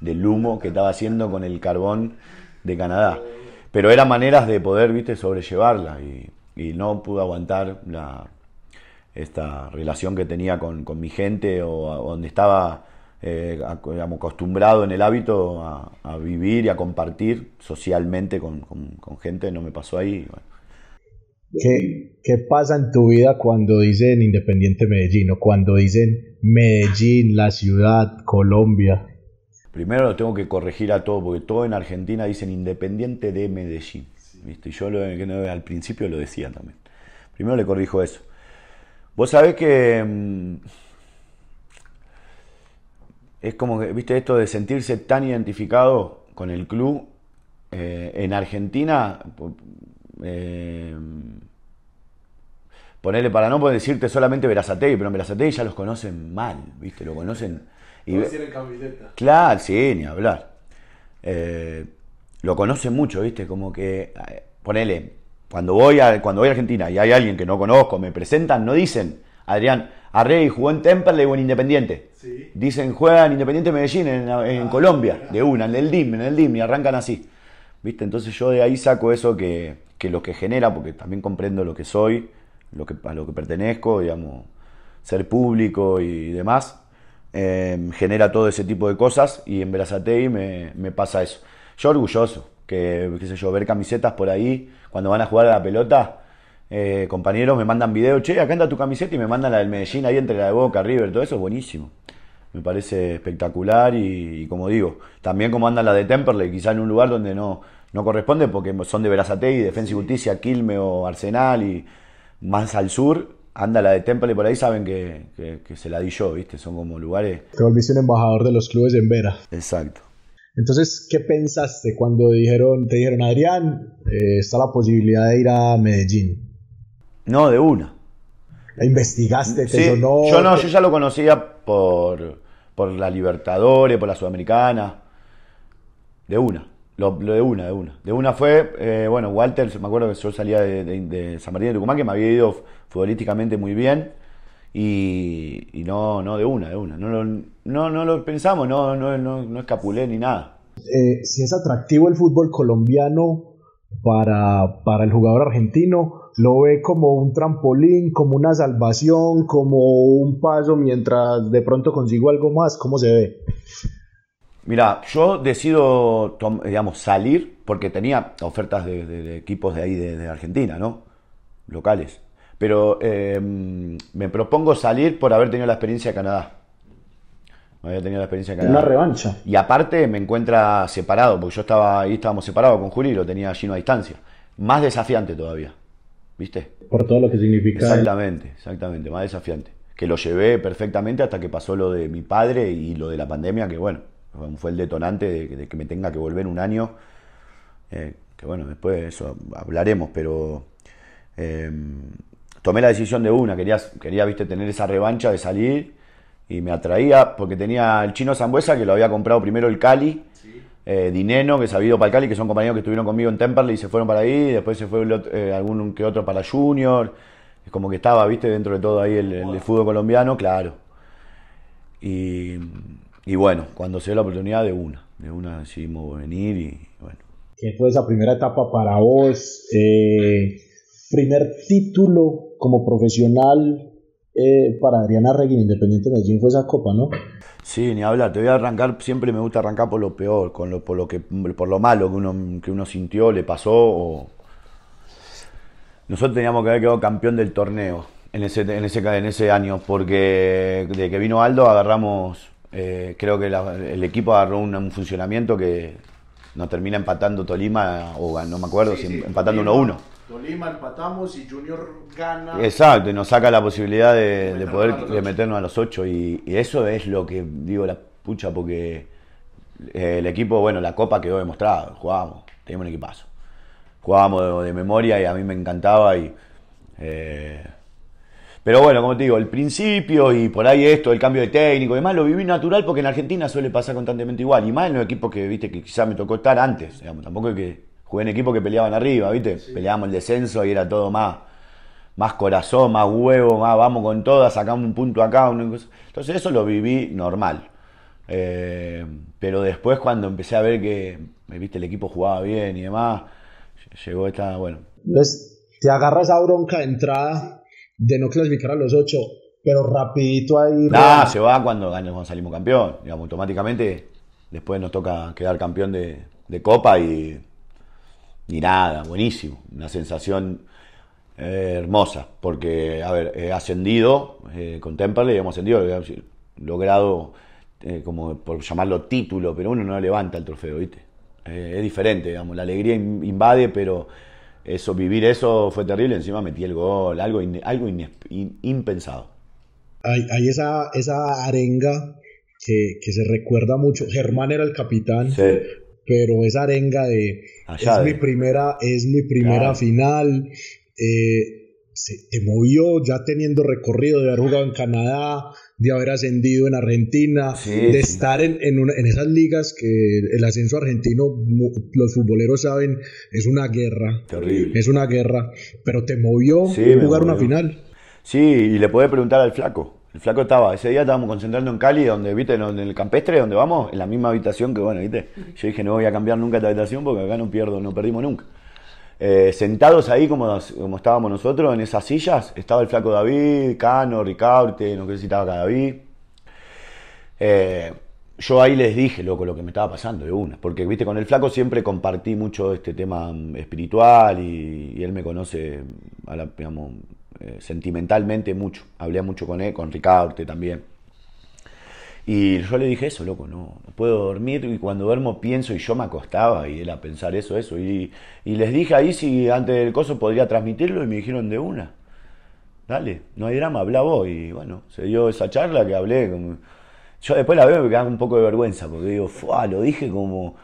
Del humo que estaba haciendo con el carbón de Canadá. Pero eran maneras de poder, viste, sobrellevarla y, y no pude aguantar la, esta relación que tenía con, mi gente o, donde estaba eh, acostumbrado en el hábito a, vivir y a compartir socialmente con, gente, no me pasó ahí. ¿Qué, pasa en tu vida cuando dicen Independiente Medellín o cuando dicen Medellín, la ciudad, Colombia? Primero lo tengo que corregir a todo, porque todo en Argentina dicen Independiente de Medellín. Y yo lo, al principio lo decía también. Primero le corrijo eso. Vos sabés que mm, es como que, viste, esto de sentirse tan identificado con el club eh, en Argentina. Eh, ponerle para no poder decirte solamente Verazatei, pero en Verazatei ya los conocen mal, ¿viste? Lo conocen. Y Claro, sí, ni hablar. Eh, lo conocen mucho, ¿viste? Como que. Eh, ponele, cuando voy, a, cuando voy a Argentina y hay alguien que no conozco, me presentan, no dicen, Adrián, Arrey jugó en Temperley o en Independiente. Dicen, juega en Independiente Medellín, en, ah, Colombia, de una, en el DIM, en el DIM, y arrancan así. ¿Viste? Entonces yo de ahí saco eso que, que lo que genera, porque también comprendo lo que soy, lo que, a lo que pertenezco, digamos, ser público y demás, em, genera todo ese tipo de cosas y en Brazatei me, me pasa eso. Yo orgulloso, que, qué sé yo, ver camisetas por ahí cuando van a jugar a la pelota, eh, compañeros me mandan video, che, acá anda tu camiseta y me mandan la del Medellín ahí entre la de Boca, River, todo eso es buenísimo. Me parece espectacular y, como digo, también como anda la de Temperley, quizá en un lugar donde no, no corresponde porque son de y Defensa y Justicia, Quilme o Arsenal y más al sur, anda la de Temple por ahí, saben que, que, se la di yo, ¿viste? Son como lugares. Te volviste un embajador de los clubes en Vera. Exacto. Entonces, ¿qué pensaste cuando dijeron, te dijeron, Adrián, eh, está la posibilidad de ir a Medellín? No, de una. ¿La investigaste? ¿Te sí, Yo no, yo ya lo conocía por, por la Libertadores, por la Sudamericana. De una. Lo, de una, de una. De una fue, eh, bueno, Walter, me acuerdo que yo salía de, San Martín de Tucumán, que me había ido futbolísticamente muy bien. Y, no, no, de una, de una. No lo, no, lo pensamos, no, no, escapulé ni nada. Eh, si es atractivo el fútbol colombiano para, el jugador argentino, lo ve como un trampolín, como una salvación, como un paso mientras de pronto consigo algo más, ¿cómo se ve? Mira, yo decido, digamos, salir porque tenía ofertas de, equipos de ahí, de, Argentina, Locales. Pero em, me propongo salir por haber tenido la experiencia de Canadá. Había tenido la experiencia de Canadá. Una revancha. Y aparte me encuentra separado, porque yo estaba ahí, estábamos separados con Juli lo tenía allí a distancia. Más desafiante todavía. ¿Viste? Por todo lo que significa. Exactamente, exactamente, más desafiante. Que lo llevé perfectamente hasta que pasó lo de mi padre y lo de la pandemia, que bueno, fue el detonante de, que me tenga que volver un año. Eh, que bueno, después de eso hablaremos, pero em, tomé la decisión de una, quería, quería viste, tener esa revancha de salir y me atraía porque tenía el chino Zambuesa que lo había comprado primero el Cali, eh, Dineno que se había para el Cali, que son compañeros que estuvieron conmigo en Temperley y se fueron para ahí, después se fue eh, algún que otro para Junior, es como que estaba, viste, dentro de todo ahí el, fútbol colombiano, claro. Y, bueno, cuando se dio la oportunidad de una, de una decidimos venir y bueno. ¿Qué fue esa primera etapa para vos? Eh, primer título como profesional eh, para Adriana Reguín, Independiente de Medellín, fue esa copa, ¿no? Sí, ni hablar, te voy a arrancar, siempre me gusta arrancar por lo peor, con lo, por, lo que, por lo malo que uno, que uno sintió, le pasó. Nosotros teníamos que haber quedado campeón del torneo en ese, en ese, en ese año, porque de que vino Aldo agarramos, eh, creo que el equipo agarró un, funcionamiento que nos termina empatando Tolima, o no me acuerdo, si empatando 1-1. Tolima empatamos y Junior gana. Exacto, y nos saca la posibilidad de, poder meternos a los ocho. Y, eso es lo que digo la pucha, porque eh, el equipo, bueno, la copa quedó demostrada. Jugábamos, teníamos un equipazo. Jugábamos de, memoria y a mí me encantaba. y eh, Pero bueno, como te digo, el principio y por ahí esto, el cambio de técnico y demás, lo viví natural porque en Argentina suele pasar constantemente igual. Y más en los equipos que viste que quizás me tocó estar antes. Digamos, tampoco es que jugué en equipo que peleaban arriba, ¿viste? Peleábamos el descenso y era todo más, más corazón, más huevo, más vamos con todas, sacamos un punto acá. Entonces eso lo viví normal. Eh, pero después cuando empecé a ver que, eh, viste, el equipo jugaba bien y demás, llegó esta, bueno. Entonces, te agarras a bronca de entrada de no clasificar a los ocho, pero rapidito ahí... No, ah, se va cuando, cuando salimos campeón, digamos, automáticamente después nos toca quedar campeón de, de Copa y ni nada, buenísimo, una sensación eh, hermosa, porque, a ver, he ascendido eh, con hemos ascendido, logrado, eh, como por llamarlo título, pero uno no levanta el trofeo, ¿viste? Eh, es diferente, digamos, la alegría invade, pero eso, vivir eso fue terrible, encima metí el gol, algo, algo impensado. Hay, esa, esa arenga que, que, se recuerda mucho. Germán era el capitán pero esa arenga de ah, es mi primera, es mi primera final, eh, se te movió ya teniendo recorrido de haber jugado en Canadá, de haber ascendido en Argentina, de estar en, en, esas ligas que el ascenso argentino, los futboleros saben, es una guerra. Es una guerra, pero te movió jugar una final. Sí, y le puede preguntar al flaco. El flaco estaba, ese día estábamos concentrando en Cali, donde, viste, en el campestre, donde vamos, en la misma habitación que, bueno, viste, yo dije, no voy a cambiar nunca esta habitación porque acá no pierdo, no perdimos nunca. Eh, sentados ahí como, como estábamos nosotros, en esas sillas, estaba el flaco David, Cano, Ricaurte, no sé si estaba acá David. Eh, yo ahí les dije, loco, lo que me estaba pasando de una. Porque, viste, con el flaco siempre compartí mucho este tema mm, espiritual y, él me conoce, a eh, sentimentalmente mucho. Hablé mucho con él, con Ricardo también. Y yo le dije eso, loco, no, puedo dormir y cuando duermo pienso y yo me acostaba y él a pensar eso, eso. Y, y les dije ahí si antes del coso podría transmitirlo y me dijeron de una. Dale, no hay drama, habla vos. Y bueno, se dio esa charla que hablé. Con... Yo después la veo me quedaba un poco de vergüenza porque digo, lo dije como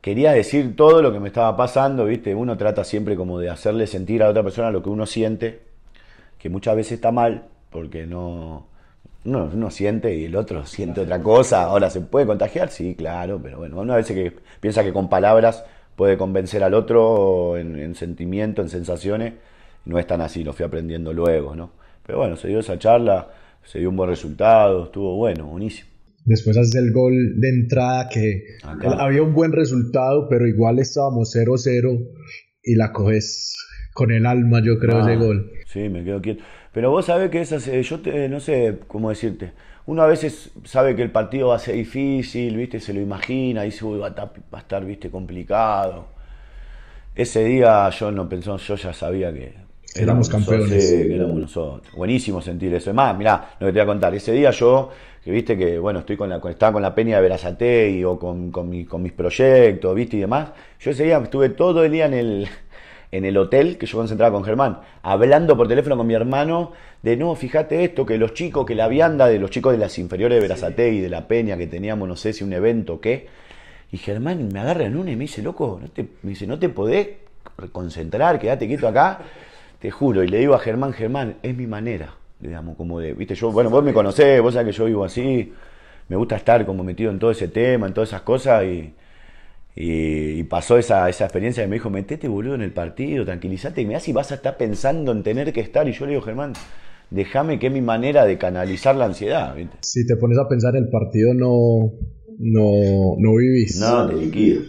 quería decir todo lo que me estaba pasando, ¿viste? Uno trata siempre como de hacerle sentir a otra persona lo que uno siente que muchas veces está mal porque no, no uno siente y el otro siente otra cosa. Ahora, ¿se puede contagiar? Sí, claro, pero bueno, uno a veces que piensa que con palabras puede convencer al otro en, sentimiento, en sensaciones, no es tan así, lo fui aprendiendo luego, ¿no? Pero bueno, se dio esa charla, se dio un buen resultado, estuvo bueno, buenísimo. Después haces el gol de entrada que había un buen resultado, pero igual estábamos 0-0 y la coges con el alma, yo creo, de ah. gol. Sí, me quedo quieto. Pero vos sabés que esas, eh, yo eh, no sé cómo decirte, uno a veces sabe que el partido va a ser difícil, viste, se lo imagina, dice, uy, va a, estar, viste, complicado. Ese día yo no pensó, yo ya sabía que éramos campeones. que éramos Buenísimo sentir eso. Es más, mirá, lo que te voy a contar, ese día yo, que viste que, bueno, estoy con la, estaba con la peña de y o con, con mis proyectos, viste, y demás, yo ese día estuve todo el día en el en el hotel que yo concentraba con Germán, hablando por teléfono con mi hermano de no, fíjate esto, que los chicos, que la vianda de los chicos de las inferiores de y de la Peña que teníamos, no sé si un evento, o qué. Y Germán me agarra en una y me dice, loco, no te, me dice, no te podés concentrar, quédate quieto acá, te juro. Y le digo a Germán, Germán, es mi manera, digamos, como de, viste, yo, bueno, vos me conocés, vos sabés que yo vivo así, me gusta estar como metido en todo ese tema, en todas esas cosas y y, pasó esa, esa, experiencia que me dijo, metete boludo en el partido, tranquilízate y me si vas a estar pensando en tener que estar. Y yo le digo, Germán, déjame que es mi manera de canalizar la ansiedad. Si te pones a pensar en el partido no, no, no vivís. No, te liquido.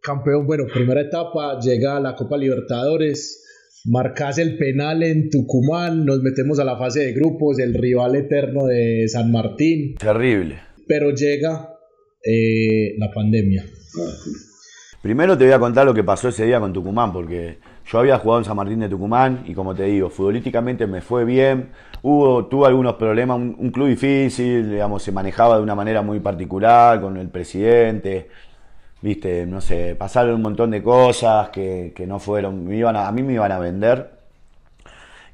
Campeón, bueno, primera etapa, llega a la Copa Libertadores, marcas el penal en Tucumán, nos metemos a la fase de grupos, el rival eterno de San Martín. Terrible. Pero llega eh, la pandemia. Primero te voy a contar lo que pasó ese día con Tucumán, porque yo había jugado en San Martín de Tucumán y como te digo, futbolísticamente me fue bien, hubo, tuvo algunos problemas, un, club difícil, digamos, se manejaba de una manera muy particular con el presidente, viste, no sé, pasaron un montón de cosas que, no fueron, me iban a, mí me iban a vender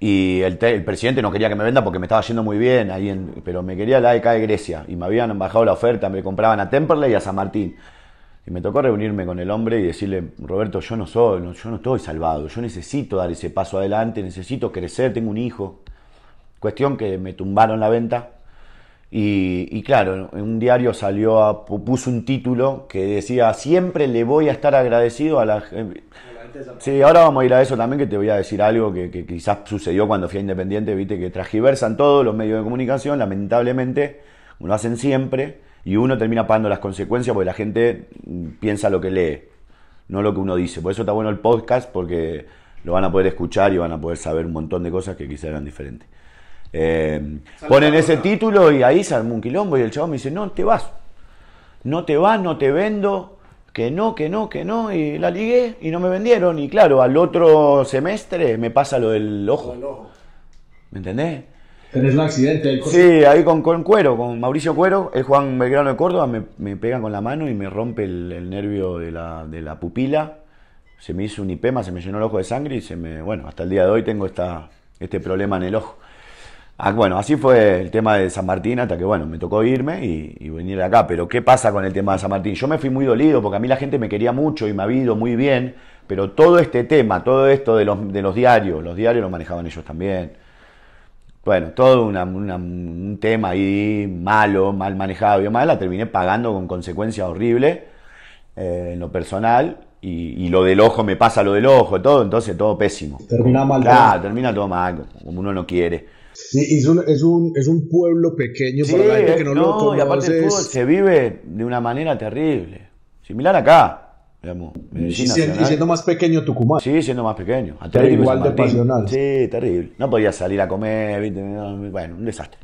y el, presidente no quería que me venda porque me estaba yendo muy bien ahí, pero me quería la EK de Grecia y me habían bajado la oferta, me compraban a Temperley y a San Martín. Y me tocó reunirme con el hombre y decirle, Roberto, yo no soy, yo no estoy salvado, yo necesito dar ese paso adelante, necesito crecer, tengo un hijo. Cuestión que me tumbaron la venta. Y, claro, en un diario salió, a, puso un título que decía, siempre le voy a estar agradecido a la gente. Sí, ahora vamos a ir a eso también, que te voy a decir algo que, quizás sucedió cuando fui a Independiente, viste, que transgiversan todos los medios de comunicación, lamentablemente, lo hacen siempre y uno termina pagando las consecuencias porque la gente piensa lo que lee, no lo que uno dice. Por eso está bueno el podcast porque lo van a poder escuchar y van a poder saber un montón de cosas que quizás eran diferentes. Eh, ponen ese título y ahí se un quilombo y el chavo me dice, no, te vas, no te vas, no te vendo, que no, que no, que no, y la ligué y no me vendieron. Y claro, al otro semestre me pasa lo del ojo. ¿Me entendés? Tenés un accidente. Sí, ahí con, Cuero, con Mauricio Cuero, el Juan Belgrano de Córdoba, me, me con la mano y me rompe el, nervio de la, de la, pupila. Se me hizo un hipema, se me llenó el ojo de sangre y se me. Bueno, hasta el día de hoy tengo esta, este problema en el ojo. Ah, bueno, así fue el tema de San Martín hasta que, bueno, me tocó irme y, venir acá. Pero, ¿qué pasa con el tema de San Martín? Yo me fui muy dolido porque a mí la gente me quería mucho y me ha habido muy bien. Pero todo este tema, todo esto de los, de los diarios, los diarios lo manejaban ellos también bueno, todo un tema ahí malo, mal manejado y demás, la terminé pagando con consecuencias horribles eh, en lo personal. Y, lo del ojo me pasa lo del ojo, y todo, entonces todo pésimo. Termina mal. Claro, termina todo mal, como uno no quiere. Sí, es, un, pueblo pequeño sí, la gente que no, lo Y aparte se vive de una manera terrible. Similar acá y, siendo, más pequeño Tucumán. Sí, siendo más pequeño. igual Sí, terrible. No podía salir a comer, bueno, un desastre.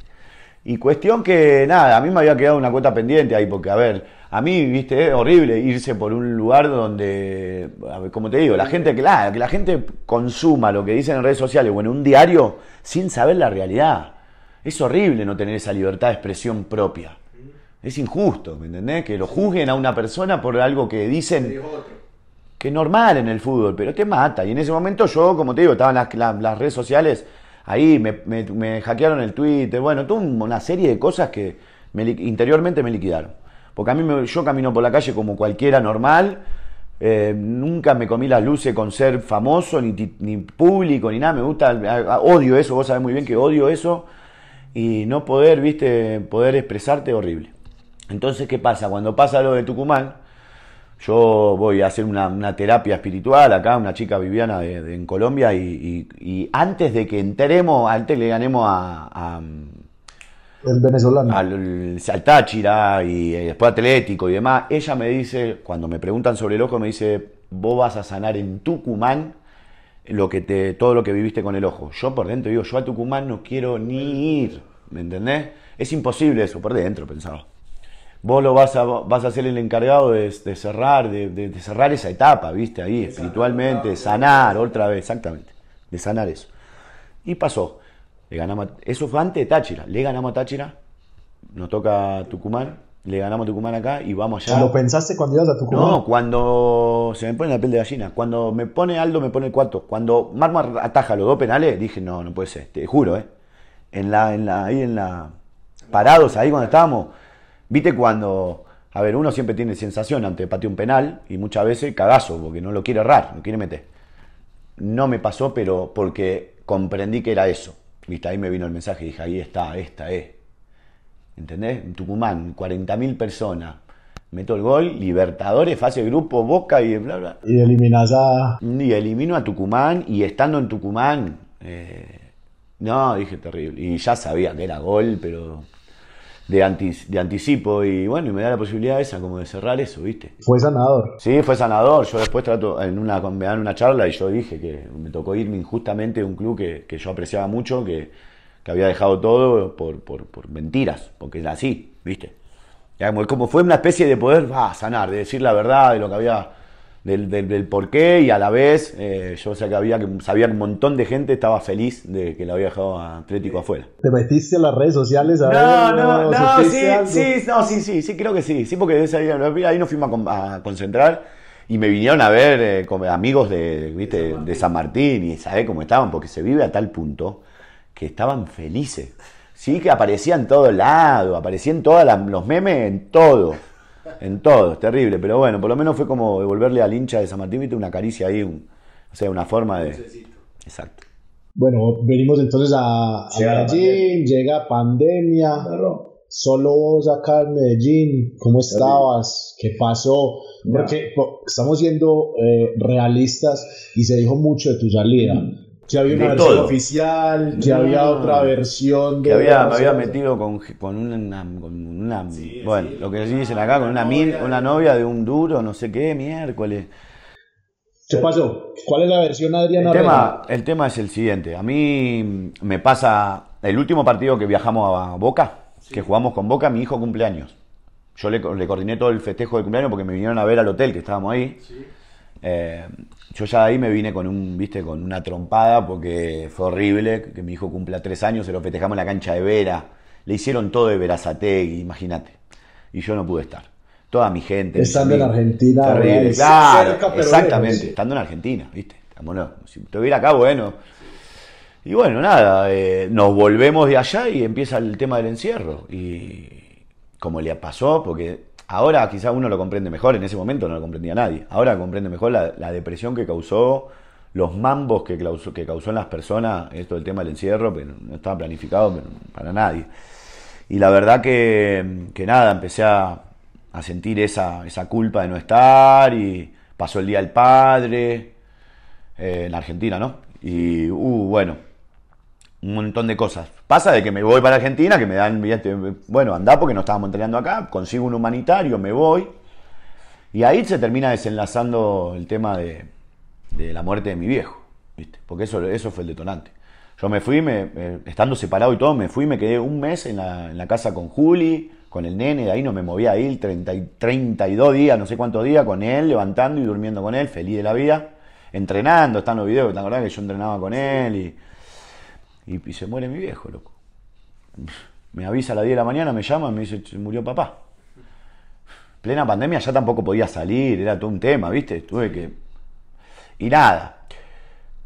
Y cuestión que, nada, a mí me había quedado una cuota pendiente ahí, porque, a ver, a mí, viste, es horrible irse por un lugar donde, como te digo, la gente, que la gente consuma lo que dicen en redes sociales o en un diario sin saber la realidad. Es horrible no tener esa libertad de expresión propia. Es injusto, ¿me entendés? Que lo juzguen a una persona por algo que dicen que es normal en el fútbol, pero te mata. Y en ese momento yo, como te digo, estaban las, redes sociales, ahí me, hackearon el Twitter, bueno, tuvo una serie de cosas que interiormente me liquidaron. Porque a mí yo camino por la calle como cualquiera normal, eh, nunca me comí las luces con ser famoso, ni, ni público, ni nada. Me gusta, odio eso, vos sabés muy bien que odio eso. Y no poder, viste, poder expresarte horrible. Entonces, ¿qué pasa? Cuando pasa lo de Tucumán, yo voy a hacer una, terapia espiritual acá, una chica viviana en Colombia, y, antes de que enteremos, antes le ganemos a, el venezolano. Al, al, Táchira y eh, después Atlético y demás. Ella me dice, cuando me preguntan sobre el ojo, me dice, vos vas a sanar en Tucumán lo que te, todo lo que viviste con el ojo. Yo por dentro digo, yo a Tucumán no quiero ni ir, ¿me entendés? Es imposible eso, por dentro pensaba vos lo vas a, vas a ser el encargado de, cerrar, de, cerrar esa etapa, ¿viste? Ahí, espiritualmente, sanar, otra vez, exactamente, de sanar eso. Y pasó. Le ganamos, eso fue antes de Táchira. Le ganamos a Táchira, nos toca Tucumán, le ganamos a Tucumán acá y vamos allá. ¿Lo pensaste cuando ibas a Tucumán? No, cuando se me pone la piel de gallina. Cuando me pone Aldo, me pone el cuarto. Cuando Marmar ataja los dos penales, dije, no, no puede ser, te juro, ¿eh? En la, en la, ahí en la. Parados ahí cuando estábamos Viste cuando, a ver, uno siempre tiene sensación ante patear un penal y muchas veces cagazo, porque no lo quiere errar, no quiere meter. No me pasó, pero porque comprendí que era eso. Viste, ahí me vino el mensaje y dije, ahí está, esta es. ¿Entendés? En Tucumán, 40.000 personas. Meto el gol, Libertadores, fase grupo, Boca y bla, bla. Y eliminas Y elimino a Tucumán y estando en Tucumán... Eh, no, dije terrible. Y ya sabía que era gol, pero de, de anticipo y bueno, y me da la posibilidad esa como de cerrar eso, ¿viste? Fue sanador. Sí, fue sanador. Yo después trato, en una, me dan una charla y yo dije que me tocó irme injustamente de un club que, yo apreciaba mucho, que, había dejado todo por, por, mentiras, porque era así, ¿viste? Como, como, fue una especie de poder, va, sanar, de decir la verdad, de lo que había del, del, por qué y a la vez eh, yo sabía que, había, que sabía un montón de gente estaba feliz de que lo había dejado Atlético afuera. ¿Te metiste en las redes sociales a no, No, no, sí, sí, sí, sí, creo que sí, sí, porque ahí nos fuimos a, concentrar y me vinieron a ver eh, amigos de, ¿viste? San de San Martín y sabés cómo estaban, porque se vive a tal punto que estaban felices. Sí, que aparecían en todo lado, aparecían todos los memes en todo en todo, es terrible. Pero bueno, por lo menos fue como devolverle al hincha de San Martín una caricia ahí, un, o sea, una forma de. Exacto. Bueno, venimos entonces a, Medellín, llega pandemia. Solo vos acá en Medellín, ¿cómo estabas? ¿Qué pasó? Porque estamos siendo eh, realistas y se dijo mucho de tu salida. Mm. Ya había una versión oficial, ya había otra ah. versión Que me había metido con, una. bueno, lo que dicen acá, con una, novia, una novia de un duro, no sé qué, miércoles. ¿Qué pasó? ¿Cuál es la versión, Adriana? El tema, el tema es el siguiente. A mí me pasa. El último partido que viajamos a Boca, que jugamos con Boca, mi hijo cumpleaños. Yo le, le, coordiné todo el festejo de cumpleaños porque me vinieron a ver al hotel que estábamos ahí. Sí. Eh, yo ya ahí me vine con un, viste, con una trompada porque fue horrible que mi hijo cumpla tres años, se lo festejamos en la cancha de Vera, le hicieron todo de Verazategui, imagínate. Y yo no pude estar. Toda mi gente. Estando en Argentina. exactamente, estando en Argentina, viste. Bueno, si estuviera acá, bueno. Y bueno, nada, eh, nos volvemos de allá y empieza el tema del encierro. Y como le pasó, porque Ahora quizá uno lo comprende mejor, en ese momento no lo comprendía nadie. Ahora comprende mejor la, depresión que causó, los mambos que causó, que causó en las personas, esto del tema del encierro, pero no estaba planificado para nadie. Y la verdad que, nada, empecé a, sentir esa, culpa de no estar y pasó el Día del Padre eh, en Argentina, ¿no? Y, uh, bueno, un montón de cosas. Pasa de que me voy para Argentina, que me dan, bueno, anda porque no estábamos entrenando acá, consigo un humanitario, me voy. Y ahí se termina desenlazando el tema de, la muerte de mi viejo, ¿viste? Porque eso, eso fue el detonante. Yo me fui, me, estando separado y todo, me fui, me quedé un mes en la, en la, casa con Juli, con el nene, de ahí no me movía ahí, 30, 32 días, no sé cuántos días, con él, levantando y durmiendo con él, feliz de la vida, entrenando, están los videos, ¿te acordás que yo entrenaba con él y y, se muere mi viejo, loco. Me avisa a las 10 de la mañana, me llama y me dice, murió papá. Plena pandemia ya tampoco podía salir, era todo un tema, ¿viste? Tuve que... Y nada,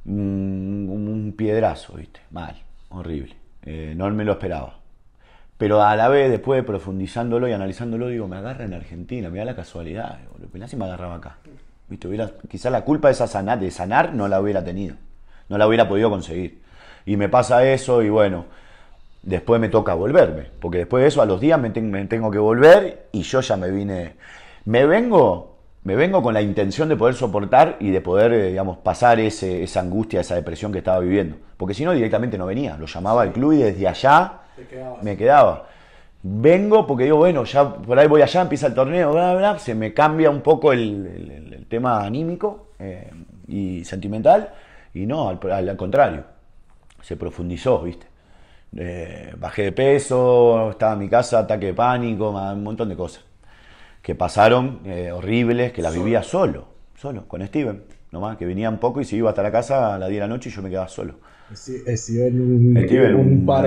un, piedrazo, ¿viste? Mal, horrible. Eh, no me lo esperaba. Pero a la vez, después profundizándolo y analizándolo, digo, me agarra en Argentina, me da la casualidad. o lo si me agarraba acá. Quizás la culpa de, esa sanar, de sanar no la hubiera tenido. No la hubiera podido conseguir y me pasa eso y bueno, después me toca volverme, porque después de eso a los días me, tengo que volver y yo ya me vine, me vengo, me vengo con la intención de poder soportar y de poder, eh, digamos, pasar ese, esa angustia, esa depresión que estaba viviendo, porque si no directamente no venía, lo llamaba al club y desde allá me quedaba. Vengo porque digo, bueno, ya por ahí voy allá, empieza el torneo, bla, se me cambia un poco el, tema anímico eh, y sentimental, y no, al contrario, se profundizó, ¿viste? Eh, bajé de peso, estaba en mi casa, ataque de pánico, un montón de cosas que pasaron eh, horribles, que las vivía solo, solo, con Steven, nomás, que venían poco y se iba hasta la casa a la 10 de la noche y yo me quedaba solo. Steven, eh, un, Steven, un, no, un,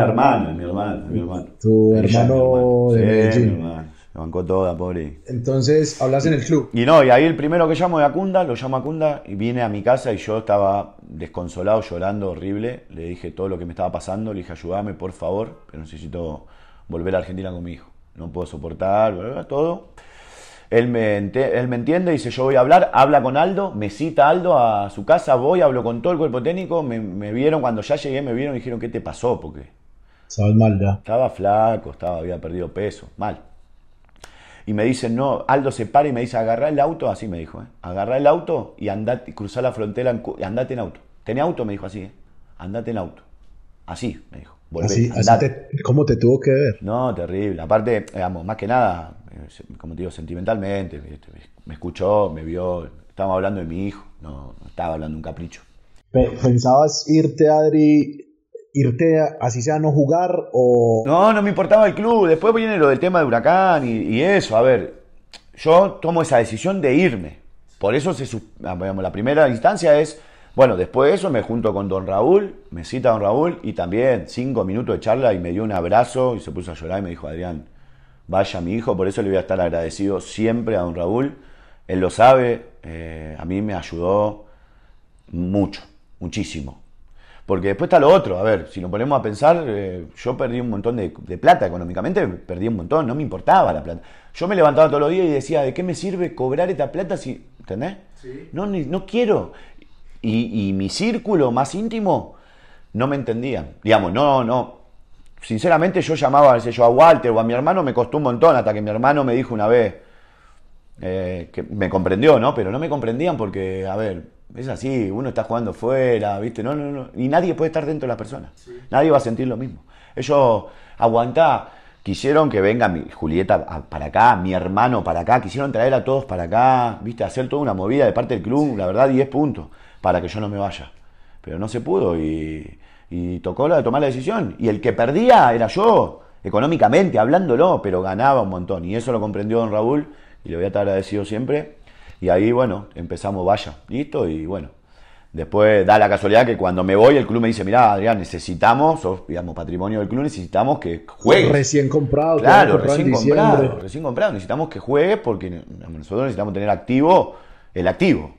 hermano, mi hermano, mi hermano. Tu hermano, sí, Mi hermano bancó toda, pobre. Entonces, hablas en el club. Y no, y ahí el primero que llamo de Acunda, lo llamo Acunda y viene a mi casa y yo estaba desconsolado, llorando, horrible. Le dije todo lo que me estaba pasando, le dije, ayúdame, por favor, pero necesito volver a Argentina con mi hijo. No puedo soportar, todo. Él me, él me entiende, dice, yo voy a hablar, habla con Aldo, me cita Aldo a su casa, voy, hablo con todo el cuerpo técnico, me, vieron, cuando ya llegué me vieron y dijeron, ¿qué te pasó? Porque... Estaba mal ya. Estaba flaco, estaba, había perdido peso, mal y me dice, no, Aldo se para y me dice, agarrá el auto, así me dijo, ¿eh? agarrá el auto y andate, cruzá la frontera, andate en auto. ¿Tenía auto? Me dijo así, ¿eh? andate en auto. Así, me dijo. ¿Cómo te tuvo que ver? No, terrible. Aparte, digamos, más que nada, eh, como te digo, sentimentalmente, me escuchó, me vio, estábamos hablando de mi hijo, no, no estaba hablando de un capricho. ¿Pensabas irte, Adri, irte, así sea, no jugar o...? No, no me importaba el club. Después viene lo del tema de Huracán y, eso. A ver, yo tomo esa decisión de irme. Por eso se, ah, la primera instancia es, bueno, después de eso me junto con don Raúl, me cita don Raúl y también cinco minutos de charla y me dio un abrazo y se puso a llorar y me dijo, Adrián, vaya mi hijo, por eso le voy a estar agradecido siempre a don Raúl. Él lo sabe, eh, a mí me ayudó mucho, muchísimo. Porque después está lo otro, a ver, si nos ponemos a pensar, eh, yo perdí un montón de, plata económicamente, perdí un montón, no me importaba la plata. Yo me levantaba todos los días y decía, ¿de qué me sirve cobrar esta plata si... ¿Entendés? No, no quiero. Y, mi círculo más íntimo no me entendía. Digamos, no, no. Sinceramente yo llamaba a, yo, a Walter o a mi hermano, me costó un montón hasta que mi hermano me dijo una vez, eh, que me comprendió, ¿no? Pero no me comprendían porque, a ver, es así, uno está jugando fuera, ¿viste? No, no, no. Y nadie puede estar dentro de la persona. Nadie va a sentir lo mismo. Ellos aguantá. Quisieron que venga mi Julieta para acá, mi hermano para acá, quisieron traer a todos para acá, viste, hacer toda una movida de parte del club, la verdad, 10 puntos, para que yo no me vaya. Pero no se pudo y, y tocó la de tomar la decisión. Y el que perdía era yo, económicamente, hablándolo, pero ganaba un montón. Y eso lo comprendió don Raúl y le voy a estar agradecido siempre y ahí, bueno, empezamos, vaya, listo, y bueno. Después da la casualidad que cuando me voy el club me dice, mira Adrián, necesitamos, digamos, patrimonio del club, necesitamos que juegues. Recién comprado. Claro, recién comprado, recién comprado. Necesitamos que juegues porque nosotros necesitamos tener activo el activo.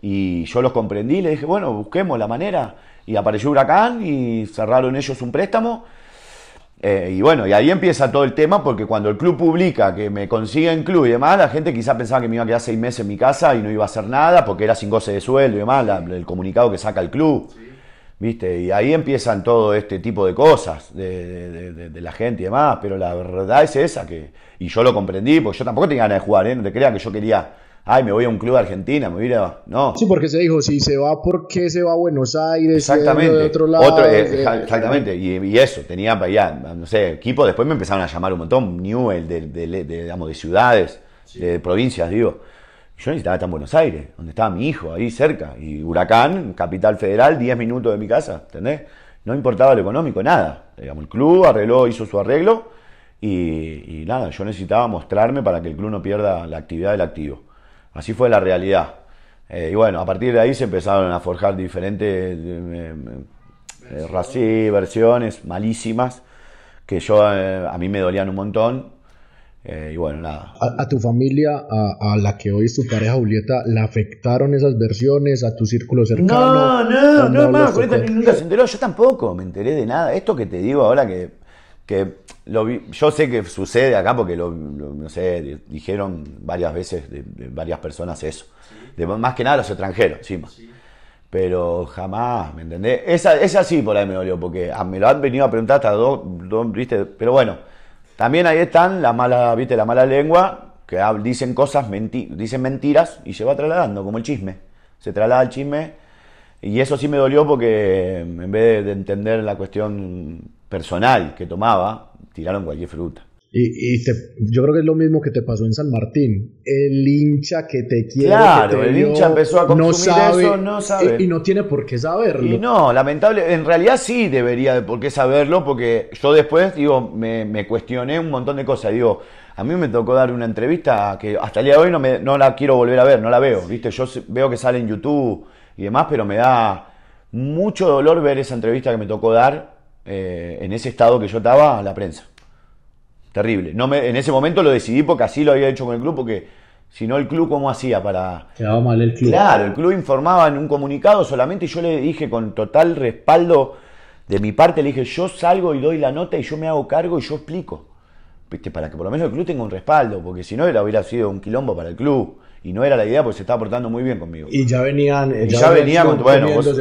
Y yo los comprendí, le dije, bueno, busquemos la manera. Y apareció Huracán y cerraron ellos un préstamo eh, y bueno, y ahí empieza todo el tema, porque cuando el club publica que me consiguen club y demás, la gente quizás pensaba que me iba a quedar seis meses en mi casa y no iba a hacer nada, porque era sin goce de sueldo y demás, el comunicado que saca el club. ¿Viste? Y ahí empiezan todo este tipo de cosas de, de, la gente y demás, pero la verdad es esa que. Y yo lo comprendí, porque yo tampoco tenía ganas de jugar, ¿eh? No te creas que yo quería ay, me voy a un club de Argentina, me voy a... No. Sí, porque se dijo, si se va, ¿por qué se va a Buenos Aires? Exactamente. otro lado, eh, eh, exactamente. Y, eso, tenía allá, no sé, equipo. Después me empezaron a llamar un montón, Newell, de, de, digamos, de ciudades, de provincias, digo. Yo necesitaba estar en Buenos Aires, donde estaba mi hijo, ahí cerca. Y Huracán, capital federal, 10 minutos de mi casa, ¿entendés? No importaba lo económico, nada. Digamos, el club arregló, hizo su arreglo. y nada, yo necesitaba mostrarme para que el club no pierda la actividad del activo. Así fue la realidad. Eh, y bueno, a partir de ahí se empezaron a forjar diferentes eh, eh versiones malísimas que yo eh, a mí me dolían un montón. y bueno, nada. A, tu familia, a, la que hoy es tu pareja Julieta, ¿le afectaron esas versiones a tu círculo cercano? No, no, no, no, más, nunca se enteró, yo tampoco me enteré de nada. Esto que te digo ahora que, que yo sé que sucede acá porque lo, no sé, dijeron varias veces de, varias personas eso. De, más que nada los extranjeros, encima. Pero jamás, ¿me entendés? Esa, esa sí por ahí me dolió, porque me lo han venido a preguntar hasta dos, Pero bueno, también ahí están la mala, ¿viste? La mala lengua, que dicen cosas, dicen mentiras y se va trasladando, como el chisme. Se traslada el chisme y eso sí me dolió porque en vez de entender la cuestión personal que tomaba, tiraron cualquier fruta. Y, yo creo que es lo mismo que te pasó en San Martín. El hincha que te quiere. Claro, el hincha empezó a consumir eso, no sabe. Y, no tiene por qué saberlo. Y no, lamentable. En realidad sí debería de por qué saberlo, porque yo después, digo, me, cuestioné un montón de cosas. Digo, a mí me tocó dar una entrevista que hasta el día de hoy no, no la quiero volver a ver, no la veo. ¿Viste? Yo veo que sale en YouTube y demás, pero me da mucho dolor ver esa entrevista que me tocó dar eh, en ese estado que yo estaba, a la prensa. Terrible. No me, en ese momento lo decidí porque así lo había hecho con el club, porque si no, el club, ¿cómo hacía para.? mal el club. Claro, el club informaba en un comunicado solamente y yo le dije con total respaldo de mi parte, le dije, yo salgo y doy la nota y yo me hago cargo y yo explico. ¿Viste? Para que por lo menos el club tenga un respaldo, porque si no, era, hubiera sido un quilombo para el club. Y no era la idea porque se estaba portando muy bien conmigo. Y ya venían. Eh, ya, venía bueno,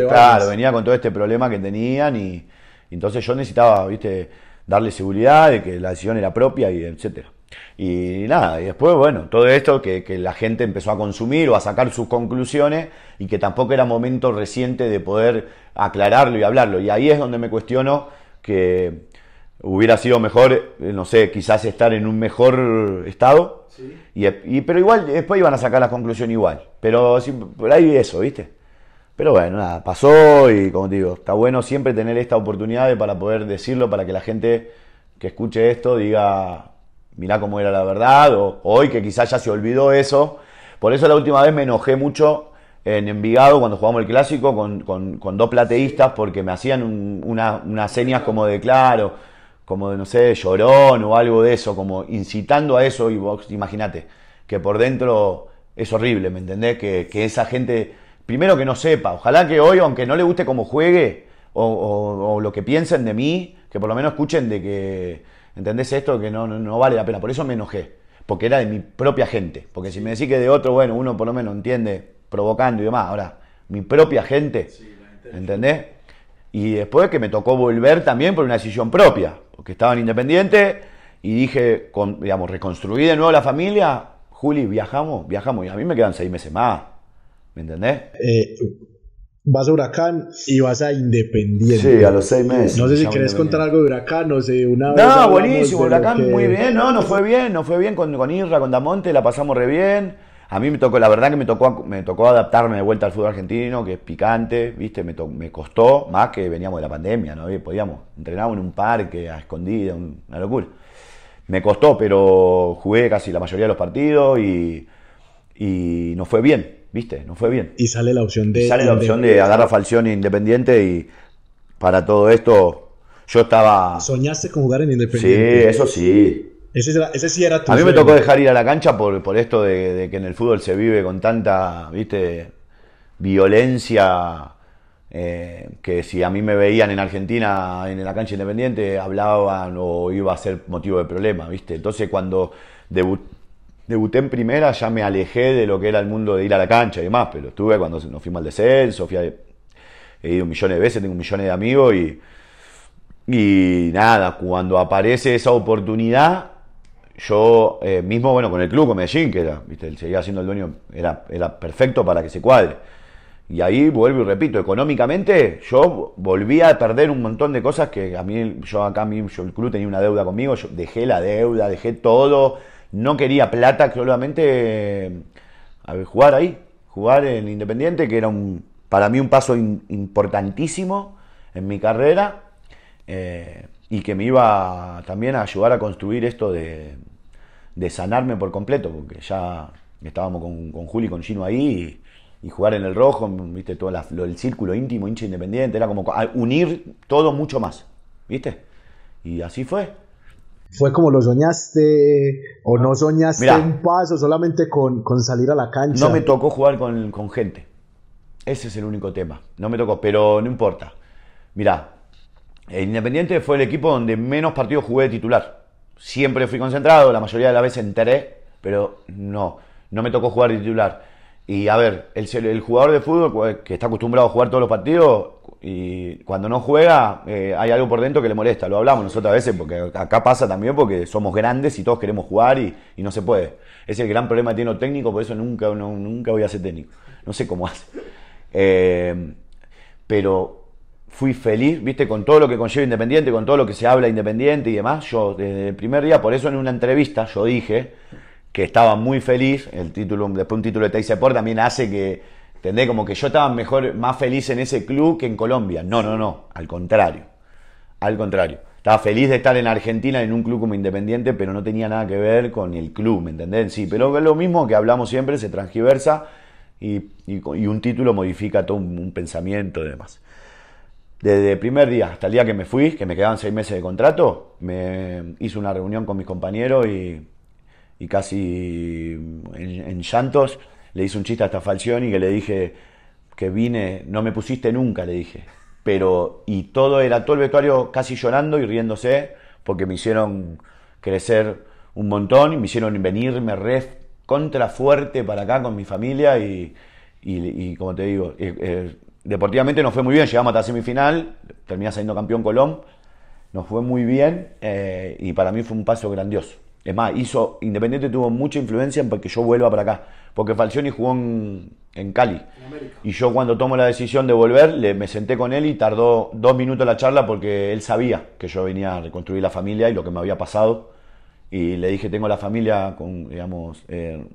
claro, venía con todo este problema que tenían y entonces yo necesitaba, viste, darle seguridad de que la decisión era propia y etcétera. Y nada, y después, bueno, todo esto que, la gente empezó a consumir o a sacar sus conclusiones y que tampoco era momento reciente de poder aclararlo y hablarlo. Y ahí es donde me cuestiono que hubiera sido mejor, eh, no sé, quizás estar en un mejor estado. Y, pero igual, después iban a sacar la conclusión igual. Pero sí, por ahí eso, ¿viste? Pero bueno, nada, pasó y como te digo, está bueno siempre tener esta oportunidad para poder decirlo, para que la gente que escuche esto diga, mirá cómo era la verdad, o hoy que quizás ya se olvidó eso. Por eso la última vez me enojé mucho en Envigado cuando jugamos el clásico con, con, dos plateístas porque me hacían unas señas como de claro, como de no sé, llorón o algo de eso, como incitando a eso y vos imagínate, que por dentro es horrible, ¿me entendés? Que, que esa gente primero que no sepa. Ojalá que hoy, aunque no le guste cómo juegue o, lo que piensen de mí, que por lo menos escuchen de que, ¿entendés esto? Que no, no, vale la pena. Por eso me enojé, porque era de mi propia gente. Porque si me decís que de otro, bueno, uno por lo menos entiende, provocando y demás. Ahora, mi propia gente, ¿entendés? Y después que me tocó volver también por una decisión propia, porque estaban independientes y dije, con, digamos, reconstruí de nuevo la familia. Juli, viajamos, viajamos y a mí me quedan seis meses más. ¿Me entendés? Eh, vas a Huracán y vas a Independiente. Sí, a los seis meses. No sé si querés contar algo de Huracán, no sé, una vez. No, buenísimo, Huracán muy bien, no, nos fue bien, nos fue bien con, con Irra, con Damonte, la pasamos re bien. A mí me tocó, la verdad que me tocó, me tocó adaptarme de vuelta al fútbol argentino, que es picante, ¿viste? Me, me costó, más que veníamos de la pandemia, ¿no? Podíamos, entrenábamos en un parque, a escondida, una locura. Me costó, pero jugué casi la mayoría de los partidos y, y nos fue bien ¿Viste? No fue bien. Y sale la opción de. sale la opción de, agarrar agarra e Independiente y para todo esto yo estaba. ¿Soñaste con jugar en Independiente? Sí, eso sí. Ese, sí era tu. A mí me tocó dejar ir a la cancha por, por esto de, que en el fútbol se vive con tanta, ¿viste? Violencia. Eh, que si a mí me veían en Argentina en la cancha independiente, hablaban o iba a ser motivo de problema, ¿viste? Entonces cuando debuté debuté en primera, ya me alejé de lo que era el mundo de ir a la cancha y demás, pero estuve cuando nos fuimos al descenso, fui he ido millones de veces, tengo millones de amigos y, y nada, cuando aparece esa oportunidad, yo eh, mismo, bueno, con el club, con Medellín, que era, viste, seguía siendo el dueño, era, era perfecto para que se cuadre. Y ahí vuelvo y repito, económicamente yo volví a perder un montón de cosas que a mí, yo acá, a yo, el club tenía una deuda conmigo, yo dejé la deuda, dejé todo, no quería plata, solamente eh, a jugar ahí, jugar en Independiente, que era un, para mí un paso importantísimo en mi carrera eh, y que me iba también a ayudar a construir esto de, sanarme por completo, porque ya estábamos con, con Juli, con Gino ahí y, jugar en el rojo, viste, todo el círculo íntimo, hincha independiente, era como unir todo mucho más, viste, y así fue. ¿Fue como lo soñaste o no soñaste un paso solamente con, salir a la cancha? No me tocó jugar con, gente. Ese es el único tema. No me tocó, pero no importa. Mira, Independiente fue el equipo donde menos partidos jugué de titular. Siempre fui concentrado, la mayoría de las veces enteré, pero no, no me tocó jugar de titular. Y a ver, el, el jugador de fútbol que está acostumbrado a jugar todos los partidos y cuando no juega, eh, hay algo por dentro que le molesta. Lo hablamos nosotros a veces, porque acá pasa también porque somos grandes y todos queremos jugar y, no se puede. Es el gran problema que tiene técnico, por eso nunca, nunca voy a ser técnico. No sé cómo hace. Eh, pero fui feliz, viste, con todo lo que conlleva Independiente, con todo lo que se habla Independiente y demás. Yo, desde el primer día, por eso en una entrevista yo dije que estaba muy feliz. El título, después un título de Teis también hace que ¿Entendés? Como que yo estaba mejor, más feliz en ese club que en Colombia. No, no, no. Al contrario. Al contrario. Estaba feliz de estar en Argentina en un club como Independiente, pero no tenía nada que ver con el club, ¿me entendés? Sí, pero es lo mismo que hablamos siempre, se transgiversa y, un título modifica todo un, pensamiento y demás desde el primer día hasta el día que me fui, que me quedaban seis meses de contrato, me hice una reunión con mis compañeros y, casi en, en llantos le hice un chiste hasta y que le dije que vine, no me pusiste nunca, le dije. Pero, y todo era todo el vestuario casi llorando y riéndose, porque me hicieron crecer un montón y me hicieron venirme re contra fuerte para acá con mi familia y, y, como te digo, eh, eh, deportivamente nos fue muy bien, llegamos hasta semifinal, terminé siendo campeón Colón, nos fue muy bien eh, y para mí fue un paso grandioso. Es más, hizo, Independiente tuvo mucha influencia en que yo vuelva para acá. Porque Falcioni jugó en, Cali. y yo cuando tomo la decisión de volver, le, me senté con él y tardó dos minutos la charla porque él sabía que yo venía a reconstruir la familia y lo que me había pasado. Y le dije, tengo la familia con, digamos, eh,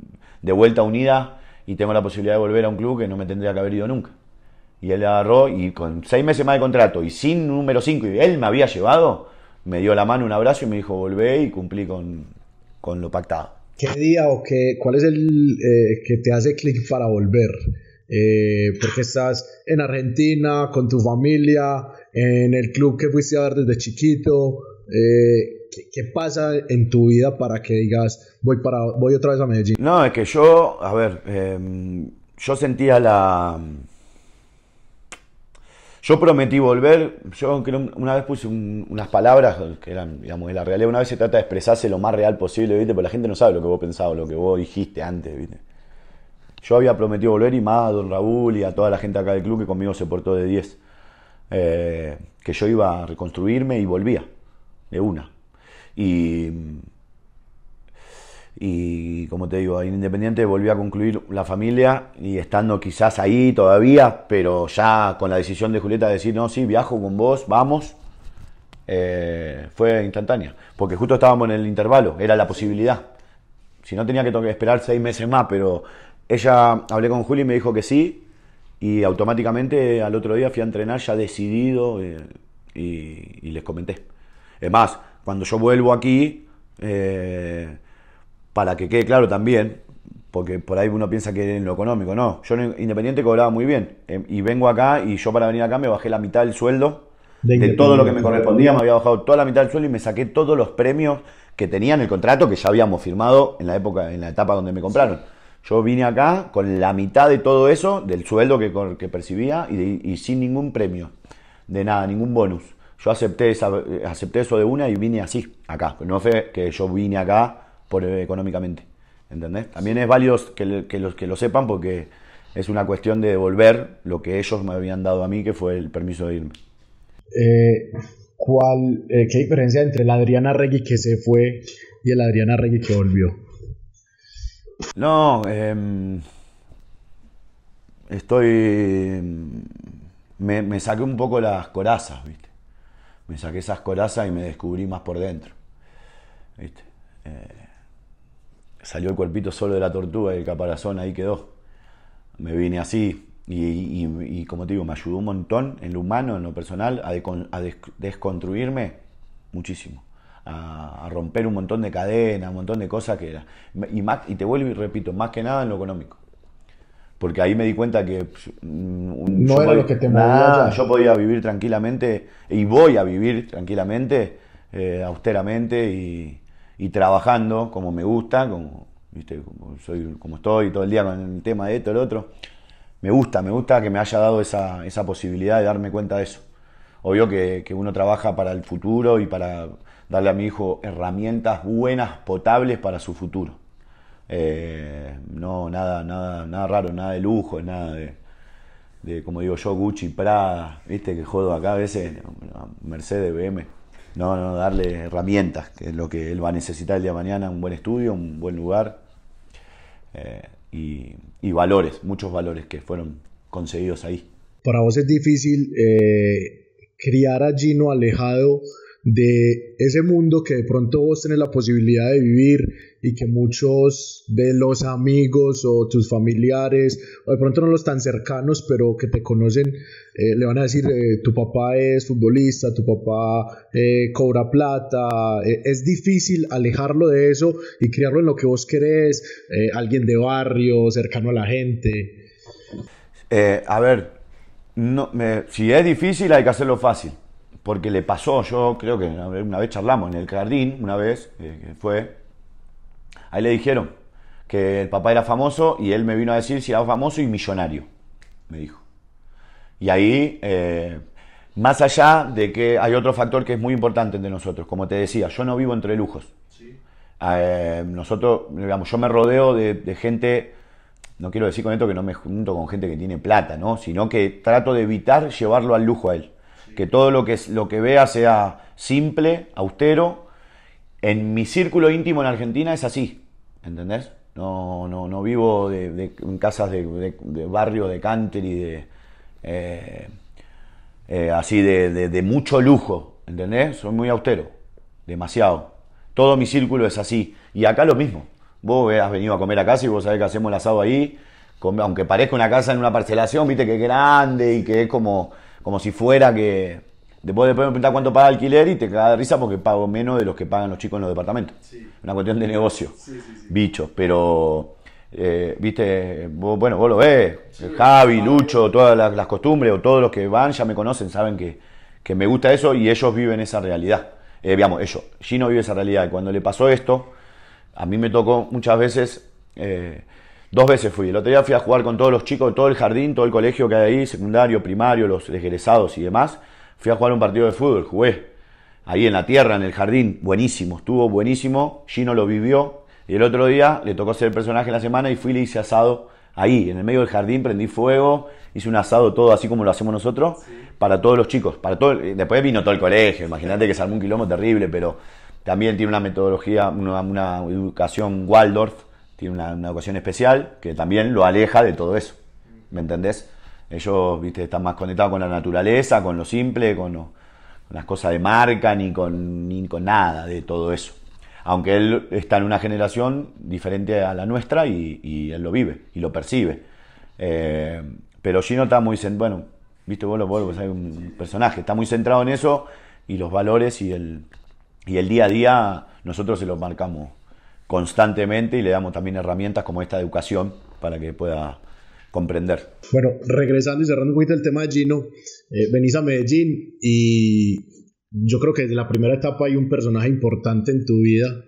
de vuelta unida y tengo la posibilidad de volver a un club que no me tendría que haber ido nunca. Y él agarró y con seis meses más de contrato y sin número cinco, y él me había llevado, me dio la mano, un abrazo y me dijo, volvé y cumplí con, con lo pactado. ¿Qué día o qué, cuál es el eh, que te hace clic para volver? Eh, porque estás en Argentina, con tu familia, en el club que fuiste a ver desde chiquito. Eh, ¿qué, pasa en tu vida para que digas, voy, para, voy otra vez a Medellín? No, es que yo, a ver, yo sentía la yo prometí volver, yo una vez puse unas palabras que eran, digamos, de la realidad. Una vez se trata de expresarse lo más real posible, ¿viste? Porque la gente no sabe lo que vos pensabas, lo que vos dijiste antes, ¿viste? Yo había prometido volver y más a don Raúl y a toda la gente acá del club que conmigo se portó de 10. Eh, que yo iba a reconstruirme y volvía, de una. Y y como te digo, Independiente volví a concluir la familia y estando quizás ahí todavía, pero ya con la decisión de Julieta de decir, no, sí, viajo con vos, vamos, eh, fue instantánea, porque justo estábamos en el intervalo, era la posibilidad. Si no tenía que esperar seis meses más, pero ella, hablé con Juli y me dijo que sí, y automáticamente al otro día fui a entrenar ya decidido eh, y, les comenté. Es más, cuando yo vuelvo aquí, eh, para que quede claro también, porque por ahí uno piensa que en lo económico, no, yo Independiente cobraba muy bien em, y vengo acá y yo para venir acá me bajé la mitad del sueldo de, todo lo que me correspondía, me había bajado toda la mitad del sueldo y me saqué todos los premios que tenía en el contrato que ya habíamos firmado en la época, en la etapa donde me compraron. Yo vine acá con la mitad de todo eso, del sueldo que, percibía y, sin ningún premio, de nada, ningún bonus. Yo acepté, esa, eh, acepté eso de una y vine así, acá. No fue que yo vine acá por, eh, económicamente. ¿Entendés? También es valioso que, los, que lo sepan porque es una cuestión de devolver lo que ellos me habían dado a mí, que fue el permiso de irme. Eh, eh, ¿Qué diferencia entre la Adriana Regui que se fue y el Adriana Regui que volvió? No, em, estoy... Me, saqué un poco las corazas, ¿viste? Me saqué esas corazas y me descubrí más por dentro, ¿viste? salió el cuerpito solo de la tortuga y el caparazón ahí quedó. Me vine así y, como te digo, me ayudó un montón en lo humano, en lo personal, a, desconstruirme muchísimo. A, romper un montón de cadenas, un montón de cosas que era. Y, y te vuelvo y repito, más que nada en lo económico. Porque ahí me di cuenta que. Pues, mm, no era lo que te nada, Yo podía vivir tranquilamente y voy a vivir tranquilamente, eh, austeramente y y trabajando como me gusta, como, ¿viste? como, soy, como estoy todo el día con el tema de esto, el otro. Me gusta, me gusta que me haya dado esa, esa posibilidad de darme cuenta de eso. Obvio que, uno trabaja para el futuro y para darle a mi hijo herramientas buenas, potables para su futuro. Eh, no, nada, nada, nada raro, nada de lujo, nada de, como digo yo, Gucci, Prada, viste que jodo acá a veces, Mercedes, BMW, no, no, darle herramientas, que es lo que él va a necesitar el día de mañana, un buen estudio, un buen lugar eh, y, valores, muchos valores que fueron conseguidos ahí. Para vos es difícil eh, criar a no alejado de ese mundo que de pronto vos tenés la posibilidad de vivir y que muchos de los amigos o tus familiares, o de pronto no los tan cercanos, pero que te conocen, eh, le van a decir, eh, tu papá es futbolista, tu papá eh, cobra plata, es difícil alejarlo de eso y criarlo en lo que vos querés, alguien de barrio, cercano a la gente. a ver, no, si es difícil hay que hacerlo fácil, porque le pasó, yo creo que una vez charlamos en el jardín, una vez, fue, ahí le dijeron que el papá era famoso y él me vino a decir si era famoso y millonario, me dijo. Y ahí, eh, más allá de que hay otro factor que es muy importante entre nosotros, como te decía, yo no vivo entre lujos. Ah, eh, nosotros, digamos, yo me rodeo de, gente, no quiero decir con esto que no me junto con gente que tiene plata, ¿no? Sino que trato de evitar llevarlo al lujo a él. Que todo lo que, lo que vea sea simple, austero. En mi círculo íntimo en Argentina es así, ¿entendés? No, no, no vivo en casas de, barrio de barrio, y de eh, eh, así de, mucho lujo, ¿entendés? Soy muy austero, demasiado. Todo mi círculo es así. Y acá lo mismo. Vos has venido a comer a casa y vos sabés que hacemos el asado ahí, aunque parezca una casa en una parcelación, viste que es grande y que es como, como si fuera que... Después, después me preguntar cuánto paga el alquiler y te cae de risa porque pago menos de los que pagan los chicos en los departamentos. Una cuestión de negocio. Sí, sí, pero eh, viste, bueno, vos lo ves, Javi, Lucho, todas las, costumbres o todos los que van ya me conocen, saben que, que me gusta eso y ellos viven esa realidad. Eh, digamos, ellos, Gino vive esa realidad. cuando le pasó esto, a mí me tocó muchas veces, eh, dos veces fui. El otro día fui a jugar con todos los chicos, todo el jardín, todo el colegio que hay ahí, secundario, primario, los egresados y demás. Fui a jugar un partido de fútbol, jugué ahí en la tierra, en el jardín, buenísimo, estuvo buenísimo. Gino lo vivió, y el otro día le tocó ser el personaje de la semana y fui y le hice asado ahí, en el medio del jardín, prendí fuego, hice un asado todo así como lo hacemos nosotros, para todos los chicos. Para todo, eh, después vino todo el colegio, imagínate que se un quilombo terrible, pero también tiene una metodología, una, educación Waldorf, tiene una, educación especial que también lo aleja de todo eso. ¿Me entendés? Ellos viste, están más conectados con la naturaleza, con lo simple, con, las cosas de marca, ni con, ni con nada de todo eso aunque él está en una generación diferente a la nuestra y, él lo vive y lo percibe. Eh, pero Gino está muy, bueno, viste vos, hay un personaje, está muy centrado en eso y los valores y el, y el día a día nosotros se los marcamos constantemente y le damos también herramientas como esta de educación para que pueda comprender. Bueno, regresando y cerrando un poquito el tema de Gino, eh, venís a Medellín y yo creo que desde la primera etapa hay un personaje importante en tu vida,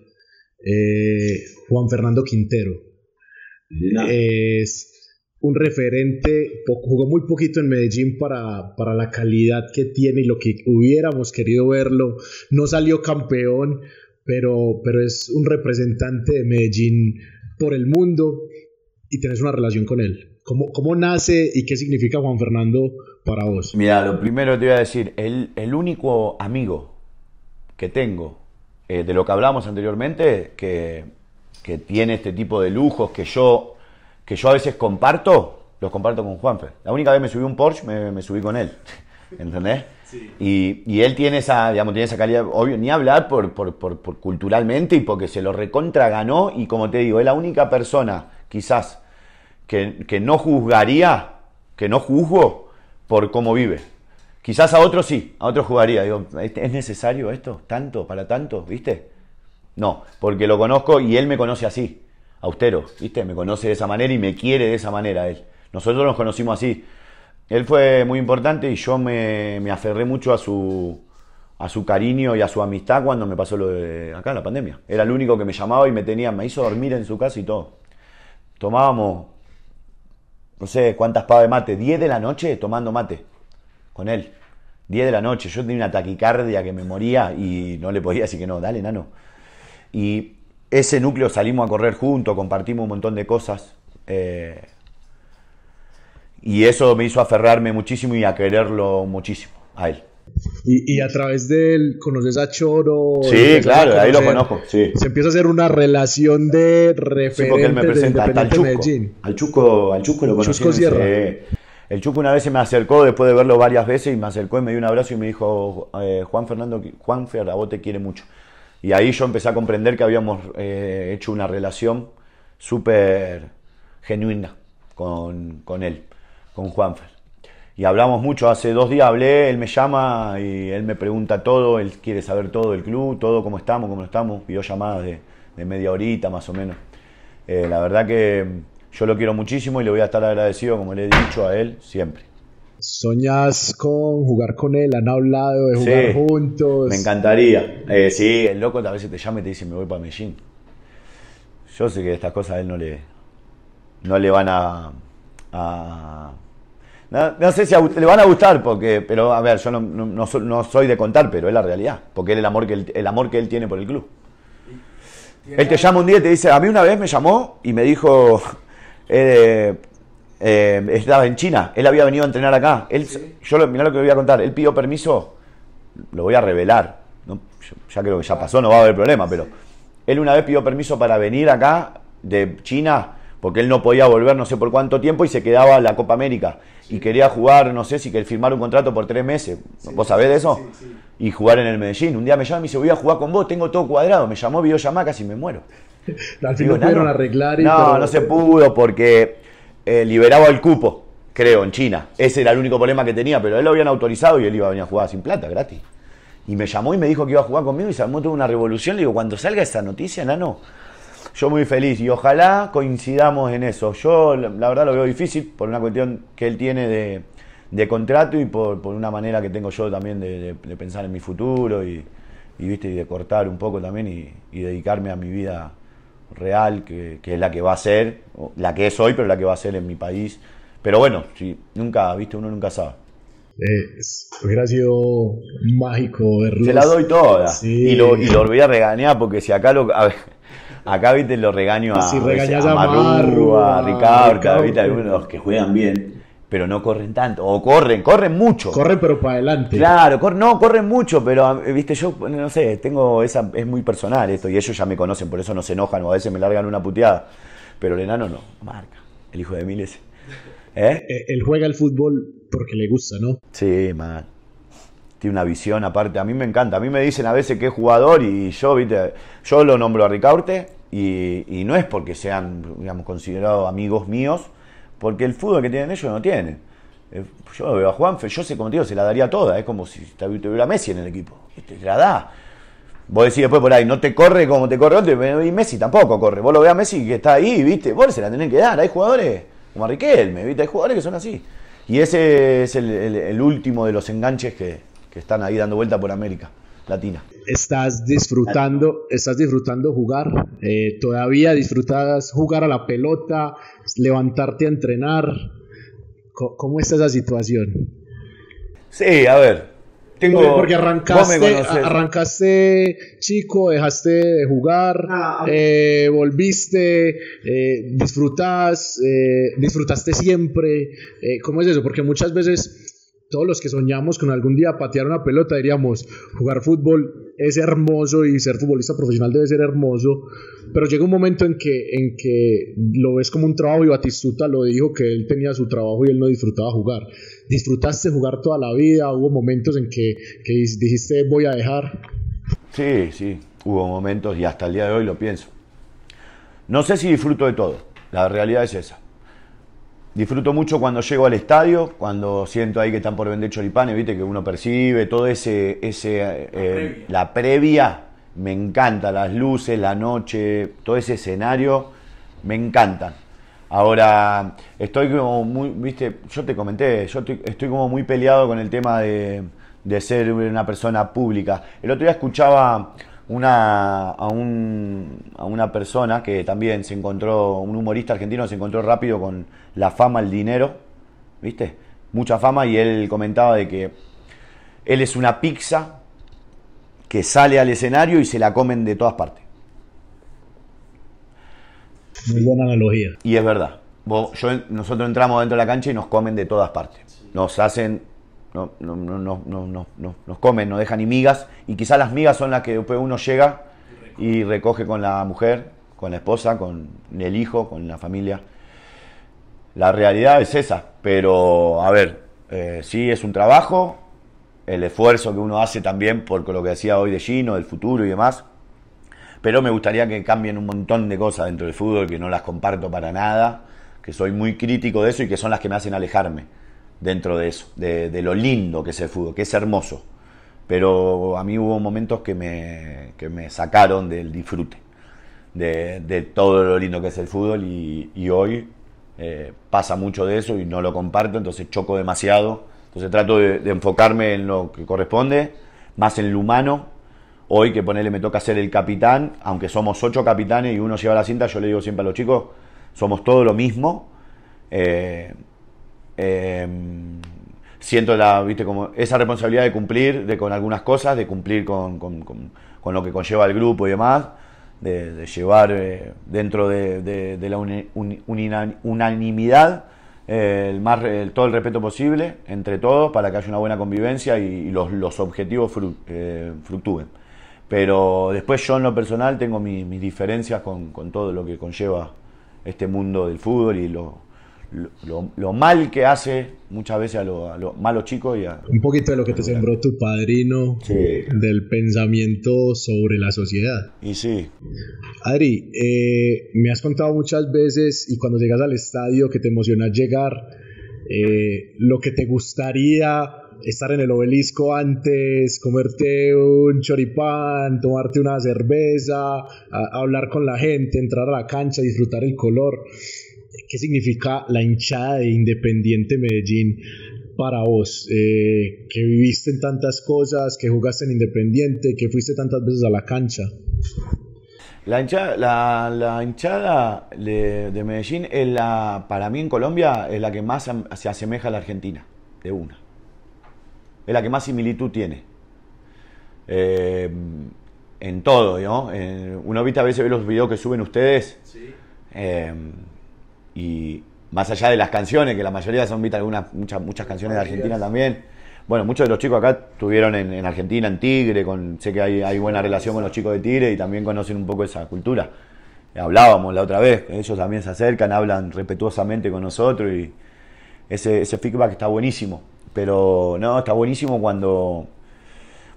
eh, Juan Fernando Quintero. Es un referente, jugó muy poquito en Medellín para, la calidad que tiene y lo que hubiéramos querido verlo. No salió campeón, pero, pero es un representante de Medellín por el mundo y tenés una relación con él. ¿Cómo, cómo nace y qué significa Juan Fernando para vos? Mira, lo primero te voy a decir, el, único amigo que tengo, eh, de lo que hablamos anteriormente, que, tiene este tipo de lujos que yo, que yo a veces comparto, los comparto con Juanfe. La única vez me subí un Porsche, me, subí con él. (laughs) ¿Entendés? Y, él tiene esa, digamos, tiene esa calidad, obvio, ni hablar por, culturalmente y porque se lo recontra ganó. Y como te digo, es la única persona, quizás, que, que no juzgaría, que no juzgo, por cómo vive. Quizás a otros sí, a otros jugaría. Digo, ¿es necesario esto? ¿Tanto? ¿Para tanto? ¿Viste? No, porque lo conozco y él me conoce así, austero, ¿viste? Me conoce de esa manera y me quiere de esa manera él. Nosotros nos conocimos así. Él fue muy importante y yo me, aferré mucho a su, a su cariño y a su amistad cuando me pasó lo de acá, la pandemia. Era el único que me llamaba y me tenía, me hizo dormir en su casa y todo. Tomábamos no sé cuántas pavas de mate, 10 de la noche tomando mate con él. 10 de la noche, yo tenía una taquicardia que me moría y no le podía así que no, dale, nano. Y ese núcleo salimos a correr juntos, compartimos un montón de cosas. Eh, y eso me hizo aferrarme muchísimo y a quererlo muchísimo a él. Y, a través de él conoces a Choro. Sí, claro, ahí lo conozco. Se empieza a hacer una relación de referente. al Chuco. Al Chuco, lo conocí. el Chuco una vez se me acercó, después de verlo varias veces, y me acercó y me dio un abrazo y me dijo, eh, Juan Fernando, Juan Fer, a vos te quiere mucho. Y ahí yo empecé a comprender que habíamos eh, hecho una relación súper genuina con, con él, con Juanfer y hablamos mucho, hace dos días hablé, él me llama y él me pregunta todo, él quiere saber todo del club, todo, cómo estamos, cómo no estamos, pidió llamadas de, media horita más o menos. Eh, la verdad que yo lo quiero muchísimo y le voy a estar agradecido, como le he dicho, a él siempre. ¿Soñas con jugar con él? ¿Han hablado de jugar juntos? Me encantaría. Eh, sí, el loco tal vez te llama y te dice me voy para Medellín. Yo sé que estas cosas a él no le, no le van a no, sé si a, le van a gustar, porque, pero a ver, yo no, soy de contar, pero es la realidad, porque es el amor que él, el amor que él tiene por el club. Él te llama un día y te dice, a mí una vez me llamó y me dijo, (laughs) eh, eh, estaba en China, él había venido a entrenar acá, él, yo mira lo que le voy a contar, él pidió permiso, lo voy a revelar, ya creo que ya pasó, no va a haber problema, pero él una vez pidió permiso para venir acá de China, porque él no podía volver no sé por cuánto tiempo y se quedaba la Copa América y quería jugar, no sé si que firmar un contrato por tres meses. ¿Vos sabés de eso? Y jugar en el Medellín. Un día me llama y me dice, voy a jugar con vos, tengo todo cuadrado. Me llamó videollamada, casi me muero. Al (laughs) final pudieron arreglar. Y no, no se pudo porque eh, liberaba el cupo, creo, en China. Ese era el único problema que tenía, pero él lo habían autorizado y él iba a venir a jugar sin plata, gratis. Y me llamó y me dijo que iba a jugar conmigo y se armó toda una revolución. Le digo, cuando salga esa noticia, nano, yo muy feliz y ojalá coincidamos en eso. Yo la verdad lo veo difícil por una cuestión que él tiene de, contrato y por, una manera que tengo yo también de, pensar en mi futuro y, ¿viste? y de cortar un poco también y, dedicarme a mi vida real, que, es la que va a ser, la que es hoy, pero la que va a ser en mi país. Pero bueno, nunca, viste, uno nunca sabe. Eh, hubiera sido mágico verlo. Se la doy toda. Y, lo, y lo voy a regañar porque si acá lo... Acá, viste, lo regaño a, si a, Ricardo, a, Ricardo, viste, algunos que juegan bien, pero no corren tanto. O corren, corren mucho. Corren, pero para adelante. Claro, no, corren mucho, pero, ah, viste, yo, no sé, tengo esa, es muy personal esto, y ellos ya me conocen, por eso no se enojan, o a veces me largan una puteada. Pero el enano no, marca, el hijo de miles. ¿Eh? eh él juega al fútbol porque le gusta, ¿no? Sí, man tiene una visión aparte. A mí me encanta. A mí me dicen a veces que es jugador y yo, viste, yo lo nombro a Ricaurte y, no es porque sean, digamos, considerados amigos míos, porque el fútbol que tienen ellos no tiene eh, Yo lo veo a Juanfe, yo sé como te digo, se la daría toda. Es como si tuviera Messi en el equipo. Te este, la da. Vos decís después por ahí, no te corre como te corre otro, y Messi tampoco corre. Vos lo veas a Messi que está ahí, ¿viste? Vos se la tienen que dar. Hay jugadores como Riquelme, ¿viste? Hay jugadores que son así. Y ese es el último de los enganches que, que están ahí dando vuelta por América Latina. ¿Estás disfrutando, estás disfrutando jugar? Eh, ¿Todavía disfrutas jugar a la pelota, levantarte a entrenar? ¿Cómo, está esa situación? Sí, a ver, tengo, porque arrancaste, arrancaste chico, dejaste de jugar, ah, eh, volviste, eh, disfrutás, disfrutaste siempre. ¿Cómo es eso? Porque muchas veces todos los que soñamos con algún día patear una pelota, diríamos, jugar fútbol es hermoso y ser futbolista profesional debe ser hermoso, pero llega un momento en que, en que lo ves como un trabajo y Batistuta lo dijo que él tenía su trabajo y él no disfrutaba jugar. ¿Disfrutaste jugar toda la vida? ¿Hubo momentos en que, que dijiste voy a dejar? Sí, sí, hubo momentos y hasta el día de hoy lo pienso. No sé si disfruto de todo, la realidad es esa. Disfruto mucho cuando llego al estadio, cuando siento ahí que están por vender choripanes, viste que uno percibe todo ese, ese eh, la, previa. me encanta, las luces, la noche, todo ese escenario, me encanta. Ahora, estoy como muy, viste, yo te comenté, yo estoy, estoy como muy peleado con el tema de, de, ser una persona pública. El otro día escuchaba una, a, un, a una persona que también se encontró, un humorista argentino se encontró rápido con la fama, el dinero, ¿viste? Mucha fama y él comentaba de que él es una pizza que sale al escenario y se la comen de todas partes. Muy buena analogía. Y es verdad. nosotros entramos dentro de la cancha y nos comen de todas partes. Nos hacen, no, no, no, nos comen, nos dejan y migas. Y quizás las migas son las que uno llega y recoge con la mujer, con la esposa, con el hijo, con la familia. La realidad es esa, pero a ver, eh, sí es un trabajo, el esfuerzo que uno hace también por lo que decía hoy de Gino, del futuro y demás, pero me gustaría que cambien un montón de cosas dentro del fútbol que no las comparto para nada, que soy muy crítico de eso y que son las que me hacen alejarme dentro de eso, de, lo lindo que es el fútbol, que es hermoso. Pero a mí hubo momentos que me, que me sacaron del disfrute, de, todo lo lindo que es el fútbol y hoy eh, pasa mucho de eso y no lo comparto, entonces choco demasiado. Entonces trato de, enfocarme en lo que corresponde, más en lo humano. Hoy que ponele me toca ser el capitán, aunque somos ocho capitanes y uno lleva la cinta, yo le digo siempre a los chicos, somos todo lo mismo. Eh, em, siento la, viste, como esa responsabilidad de cumplir de, con algunas cosas, de cumplir con, con, con lo que conlleva el grupo y demás, de, llevar eh, dentro de, la unanimidad eh, el más, todo el respeto posible entre todos para que haya una buena convivencia y, los, los, objetivos eh, fructúen. Pero después yo en lo personal tengo mis diferencias con, con todo lo que conlleva este mundo del fútbol y lo, lo, mal que hace muchas veces a los lo malos chicos y a... Un poquito de lo que te sembró tu padrino del pensamiento sobre la sociedad. Y sí. Adri, eh, me has contado muchas veces y cuando llegas al estadio que te emociona llegar, eh, lo que te gustaría estar en el obelisco antes, comerte un choripán, tomarte una cerveza, hablar con la gente, entrar a la cancha, disfrutar el color. ¿Qué significa la hinchada de Independiente Medellín para vos? Eh, que viviste en tantas cosas, que jugaste en Independiente, que fuiste tantas veces a la cancha. La hinchada, de, Medellín es la, para mí en Colombia, es la que más se asemeja a la Argentina, de una. Es la que más similitud tiene. Eh, en todo, ¿no? Eh, uno viste a veces ve los videos que suben ustedes. Sí. Y más allá de las canciones, que la mayoría son, vistas algunas, muchas, muchas canciones de Argentina también. Bueno, muchos de los chicos acá estuvieron en, Argentina, en Tigre, con, sé que hay, buena relación con los chicos de Tigre y también conocen un poco esa cultura. Hablábamos la otra vez, ellos también se acercan, hablan respetuosamente con nosotros y ese, ese feedback está buenísimo. Pero no, está buenísimo cuando...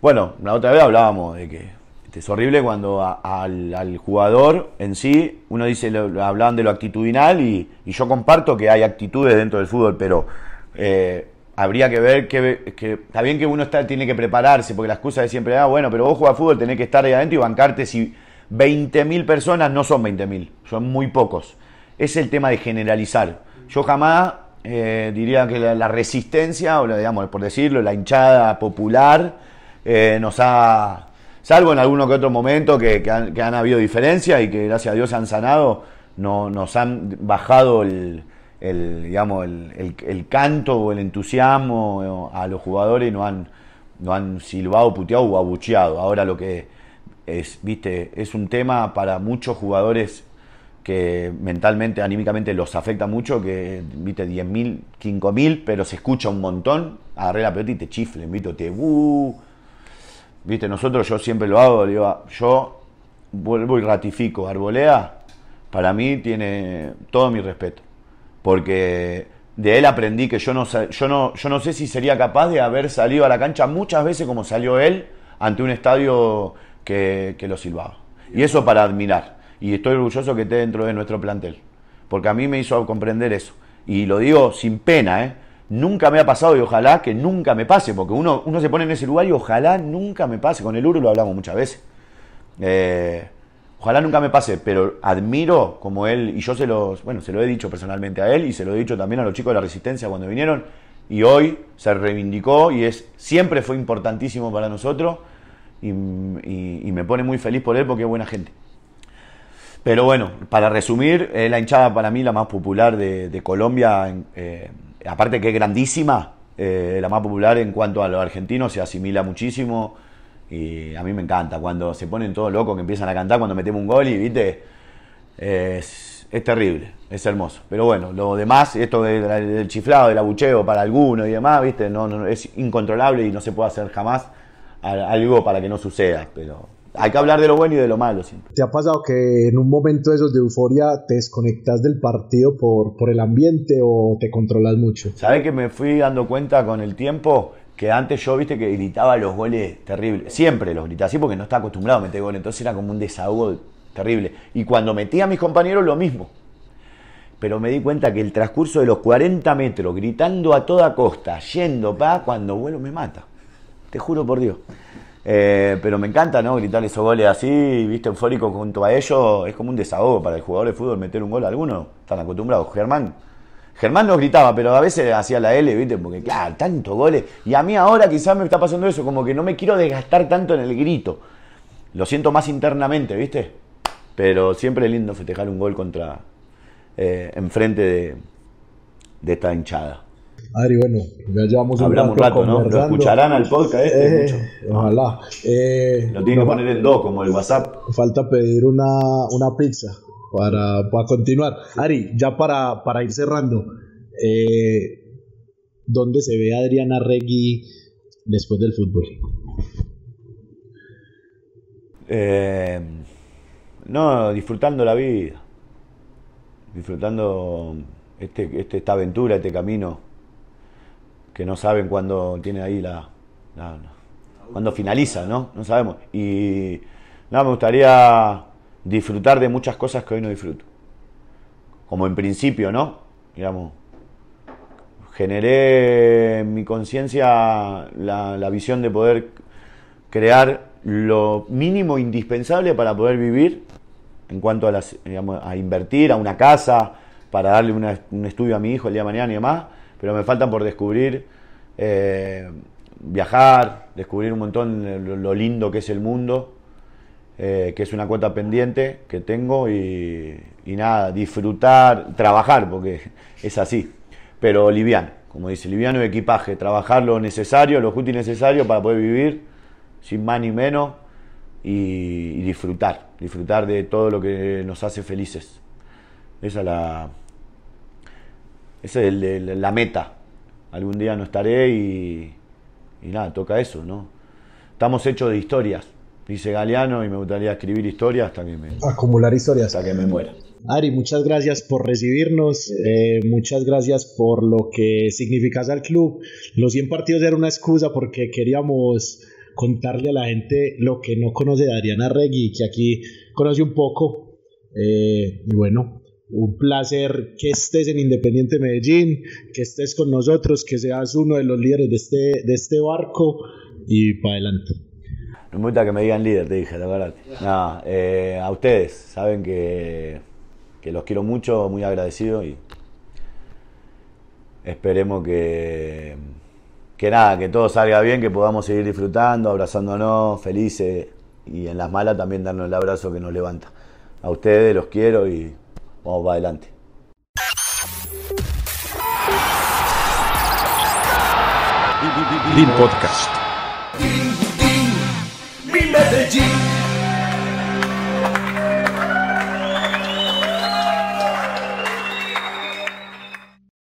Bueno, la otra vez hablábamos de que este, es horrible cuando al, jugador en sí, uno dice, hablaban de lo actitudinal y, yo comparto que hay actitudes dentro del fútbol, pero eh, habría que ver que, está bien que uno tiene que prepararse, porque la excusa es siempre, ah, bueno, pero vos jugás fútbol, tenés que estar ahí adentro y bancarte si 20.000 personas no son 20.000, son muy pocos. Es el tema de generalizar. Yo jamás eh, diría que la, resistencia, o digamos, por decirlo, la hinchada popular, eh, nos ha Salvo en alguno que otro momento que, han, habido diferencias y que gracias a Dios se han sanado, no, nos han bajado el, digamos, el, canto o el entusiasmo eh, a los jugadores y no han, no han silbado, puteado o abucheado. Ahora lo que es, viste, es un tema para muchos jugadores que mentalmente, anímicamente los afecta mucho, que viste 10.000, 5.000, pero se escucha un montón, agarré la pelota y te chiflen, viste, te uh, Viste, nosotros, yo siempre lo hago, digo, ah, yo vuelvo y ratifico, Arbolea, para mí tiene todo mi respeto, porque de él aprendí que yo no, yo no, yo no sé si sería capaz de haber salido a la cancha muchas veces como salió él ante un estadio que, que lo silbaba. Y eso para admirar. Y estoy orgulloso que esté dentro de nuestro plantel, porque a mí me hizo comprender eso. Y lo digo sin pena, ¿eh? Nunca me ha pasado y ojalá que nunca me pase, porque uno, uno se pone en ese lugar y ojalá nunca me pase. Con el Uru lo hablamos muchas veces. Eh, ojalá nunca me pase, pero admiro como él, y yo se los, bueno, se lo he dicho personalmente a él y se lo he dicho también a los chicos de la Resistencia cuando vinieron, y hoy se reivindicó y es, siempre fue importantísimo para nosotros, y, me pone muy feliz por él porque es buena gente. Pero bueno, para resumir, es la hinchada para mí la más popular de, Colombia. Eh, aparte que es grandísima, eh, la más popular en cuanto a los argentinos, se asimila muchísimo. Y a mí me encanta cuando se ponen todos locos que empiezan a cantar cuando metemos un gol y viste. Es, terrible, es hermoso. Pero bueno, lo demás, esto del, chiflado, del abucheo para alguno y demás, viste, no, es incontrolable y no se puede hacer jamás algo para que no suceda. Pero hay que hablar de lo bueno y de lo malo siempre. ¿Te ha pasado que en un momento de esos de euforia te desconectas del partido por, por el ambiente o te controlas mucho? ¿Sabes que me fui dando cuenta con el tiempo? Que antes yo, viste, que gritaba los goles terribles. Siempre los gritaba así porque no estaba acostumbrado a meter goles. Entonces era como un desahogo terrible. Y cuando metí a mis compañeros, lo mismo. Pero me di cuenta que el transcurso de los 40 metros, gritando a toda costa, yendo, pa, cuando vuelo me mata. Te juro por Dios. Eh, pero me encanta, ¿no? Gritar esos goles así, viste, eufórico junto a ellos. Es como un desahogo para el jugador de fútbol meter un gol a alguno. Están acostumbrados. Germán. Germán no gritaba, pero a veces hacía la L, ¿viste? Porque, claro, tanto goles. Y a mí ahora quizás me está pasando eso, como que no me quiero desgastar tanto en el grito. Lo siento más internamente, ¿viste? Pero siempre es lindo festejar un gol contra. Eh, enfrente de esta hinchada. Ari, bueno, ya llevamos un Hablamos rato, rato ¿no? Lo escucharán al podcast este. mucho. Eh, ojalá. Eh, Lo tienen que poner en dos, como el WhatsApp. Falta pedir una, una pizza para, para, continuar. Ari, ya para, para ir cerrando, eh, ¿dónde se ve Adriana Regui después del fútbol? no, disfrutando la vida. Disfrutando este, este, esta aventura, este camino que no saben cuándo tiene ahí la, cuándo finaliza, ¿no? No sabemos. Y nada, me gustaría disfrutar de muchas cosas que hoy no disfruto. Como en principio, ¿no? Digamos, generé en mi conciencia la, visión de poder crear lo mínimo indispensable para poder vivir en cuanto a, las, digamos, a invertir, a una casa, para darle un estudio a mi hijo el día de mañana y demás pero me faltan por descubrir, eh, viajar, descubrir un montón lo, lo, lindo que es el mundo, eh, que es una cuota pendiente que tengo y, nada, disfrutar, trabajar, porque (laughs) es así, pero liviano, como dice, liviano equipaje, trabajar lo necesario, lo justo y necesario para poder vivir sin más ni menos y, disfrutar, disfrutar de todo lo que nos hace felices. Esa la, esa es la meta. Algún día no estaré y, nada, toca eso, ¿no? Estamos hechos de historias, dice Galeano, y me gustaría escribir historias hasta que me... Acumular historias. Hasta que me muera. Ari, muchas gracias por recibirnos, eh, muchas gracias por lo que significas al club. Los 100 partidos era una excusa porque queríamos contarle a la gente lo que no conoce de Adriana Regui, que aquí conoce un poco. Eh, y bueno, un placer que estés en Independiente Medellín, que estés con nosotros, que seas uno de los líderes de este, de este barco y para adelante. No me gusta que me digan líder, te dije, la verdad. Eh, a ustedes, saben que, los quiero mucho, muy agradecido y esperemos que, que nada, que todo salga bien, que podamos seguir disfrutando, abrazándonos, felices y en las malas también darnos el abrazo que nos levanta. A ustedes los quiero y Vamos para adelante. Podcast.